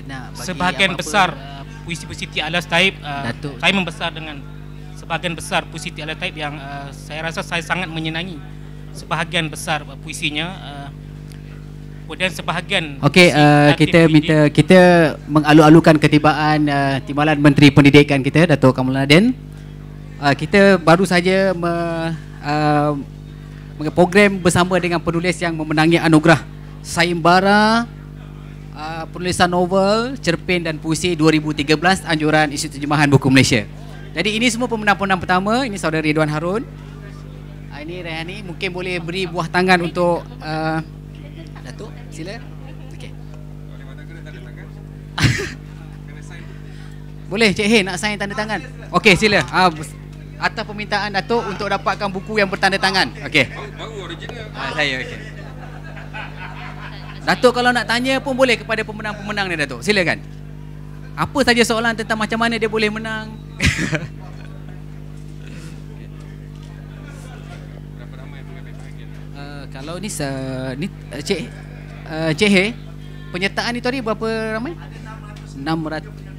nak sebahagian besar uh, puisi-puisi Ti Alas Taib uh, saya membesar dengan sebahagian besar puisi Ti Alas Taib yang uh, saya rasa saya sangat menyenangi sebahagian besar uh, puisinya uh, apa dan sebahagian okey uh, kita minta pendidik. kita mengalu-alukan ketibaan uh, timbalan menteri pendidikan kita Dato' Kamal Nadin uh, eh, kita baru saja me, uh, mengprogram bersama dengan penulis yang memenangi anugerah sayembara uh, penulisan novel cerpen dan puisi 2013 anjuran Isu Terjemahan Buku Malaysia jadi ini semua pemenang-pemenang pertama ini Saudari Ridwan Harun ini Rehani mungkin boleh beri buah tangan untuk uh, Sila. Okey. Boleh Cik Hin nak sign tanda tangan? Okey, sila. Ah atas permintaan Datuk untuk dapatkan buku yang bertanda tangan. Okey. Baru original. Ah saya okey. Datuk kalau nak tanya pun boleh kepada pemenang-pemenang ni Datuk. Silakan. Apa saja soalan tentang macam mana dia boleh menang? Eh, kalau ni se uh, ni uh, cik uh, Cik He Penyertaan itu tadi berapa ramai? Ada 600 600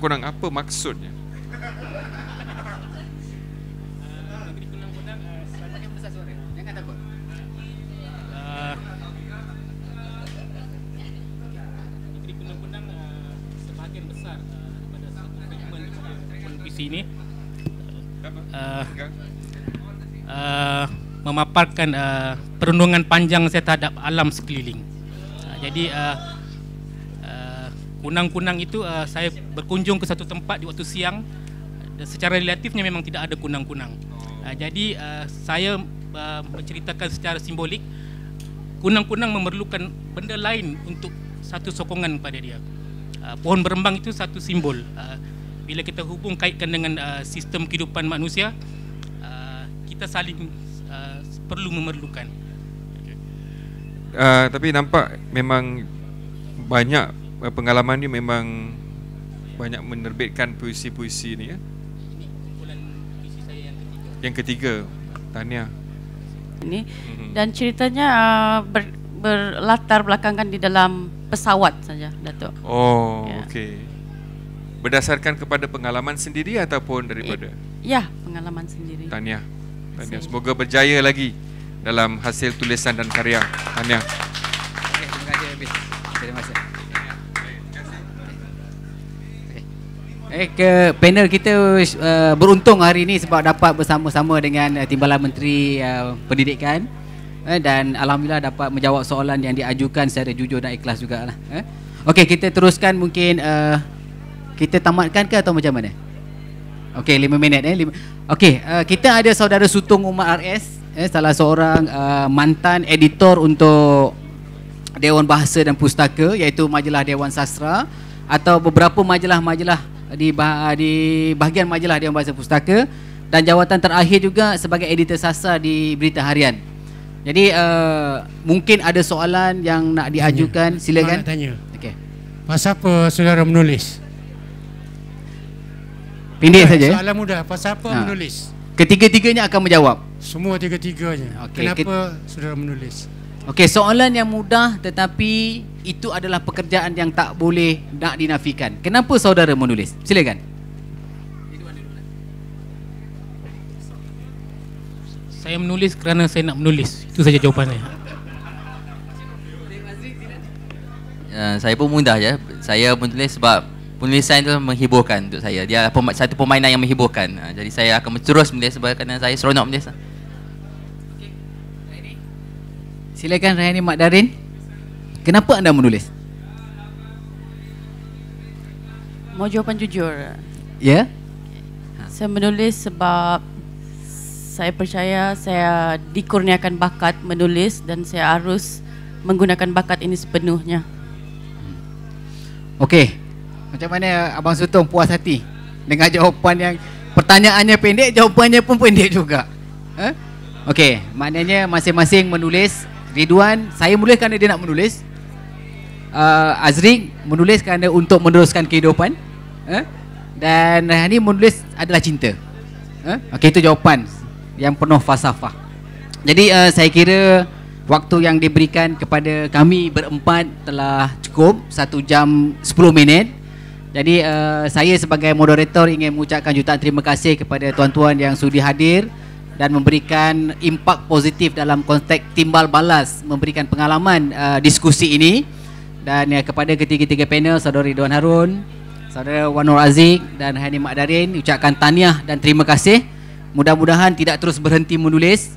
kunang kurang apa maksudnya? ini uh, uh, uh, memaparkan uh, perundungan panjang saya terhadap alam sekeliling uh, jadi uh, kunang-kunang itu uh, saya berkunjung ke satu tempat di waktu siang dan secara relatifnya memang tidak ada kunang-kunang. Uh, jadi uh, saya uh, menceritakan secara simbolik kunang-kunang memerlukan benda lain untuk satu sokongan kepada dia. Uh, pohon berembang itu satu simbol. Uh, bila kita hubung kaitkan dengan uh, sistem kehidupan manusia, uh, kita saling uh, perlu memerlukan. Uh, tapi nampak memang banyak Eh, pengalaman dia memang banyak menerbitkan puisi-puisi ni ya. Ini kumpulan puisi saya yang ketiga. Yang ketiga. Tahniah. Ini mhm. dan ceritanya uh, ber, berlatar belakangkan di dalam pesawat saja, Datuk. Oh, ya. okey. Berdasarkan kepada pengalaman sendiri ataupun daripada? Eh, ya, pengalaman sendiri. Tania, Tania. Semoga berjaya lagi dalam hasil tulisan dan karya. Tania. Eh ke panel kita uh, beruntung hari ini sebab dapat bersama-sama dengan uh, Timbalan Menteri uh, Pendidikan eh, dan alhamdulillah dapat menjawab soalan yang diajukan secara jujur dan ikhlas juga eh. Okey kita teruskan mungkin uh, kita tamatkan ke atau macam mana? Okey lima minit eh. Okey uh, kita ada saudara Sutung Umar RS eh salah seorang uh, mantan editor untuk Dewan Bahasa dan Pustaka iaitu majalah Dewan Sastra atau beberapa majalah-majalah di di bahagian majalah Dewan Bahasa Pustaka dan jawatan terakhir juga sebagai editor sasa di Berita Harian. Jadi uh, mungkin ada soalan yang nak diajukan, tanya. silakan. Nak tanya. Okey. Pasal apa saudara menulis? Pindah saja. Soalan mudah. Pasal apa ha. menulis? Ketiga-tiganya akan menjawab. Semua tiga-tiganya. Okay. Kenapa Ket- saudara menulis? Okey, soalan yang mudah tetapi itu adalah pekerjaan yang tak boleh nak dinafikan. Kenapa saudara menulis? Silakan. Saya menulis kerana saya nak menulis. Itu saja jawapan saya. Uh, saya pun mudah ya. Saya menulis sebab penulisan itu menghiburkan untuk saya. Dia satu pemainan yang menghiburkan. Uh, jadi saya akan terus menulis sebab kerana saya seronok menulis. Lah. Silakan Rahani Mak Darin. Kenapa anda menulis? Mau jawapan jujur. Ya. Yeah? Ha. Saya menulis sebab saya percaya saya dikurniakan bakat menulis dan saya harus menggunakan bakat ini sepenuhnya. Okey. Macam mana Abang Sutong puas hati dengan jawapan yang pertanyaannya pendek, jawapannya pun pendek juga. Ha? Okey, maknanya masing-masing menulis Ridwan saya mulakan kerana dia nak menulis uh, Azrin menulis kerana untuk meneruskan kehidupan eh? dan Rehani menulis adalah cinta eh? ok itu jawapan yang penuh falsafah jadi uh, saya kira waktu yang diberikan kepada kami berempat telah cukup satu jam sepuluh minit jadi uh, saya sebagai moderator ingin mengucapkan jutaan terima kasih kepada tuan-tuan yang sudi hadir dan memberikan impak positif dalam konteks timbal balas memberikan pengalaman uh, diskusi ini dan uh, kepada ketiga-tiga panel saudara Ridwan Harun saudara Wan Nur Aziz dan Hani Mak Darin ucapkan tahniah dan terima kasih mudah-mudahan tidak terus berhenti menulis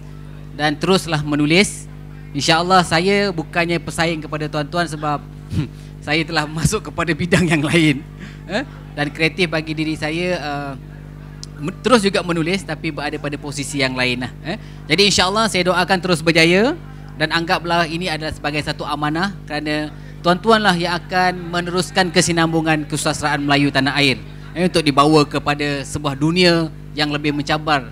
dan teruslah menulis insyaallah saya bukannya pesaing kepada tuan-tuan sebab saya telah masuk kepada bidang yang lain eh? dan kreatif bagi diri saya uh, terus juga menulis tapi berada pada posisi yang lain lah. Eh? Jadi insya Allah saya doakan terus berjaya dan anggaplah ini adalah sebagai satu amanah kerana tuan-tuanlah yang akan meneruskan kesinambungan kesusasteraan Melayu tanah air eh, untuk dibawa kepada sebuah dunia yang lebih mencabar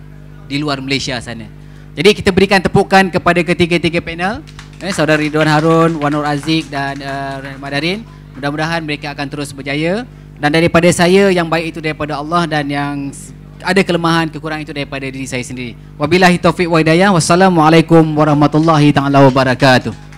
di luar Malaysia sana. Jadi kita berikan tepukan kepada ketiga-tiga panel, eh, saudara Ridwan Harun, Wan Nur Aziz dan uh, Madarin. Mudah-mudahan mereka akan terus berjaya dan daripada saya yang baik itu daripada Allah dan yang ada kelemahan kekurangan itu daripada diri saya sendiri. Wabillahi taufiq wa hidayah. Wassalamualaikum warahmatullahi taala wabarakatuh.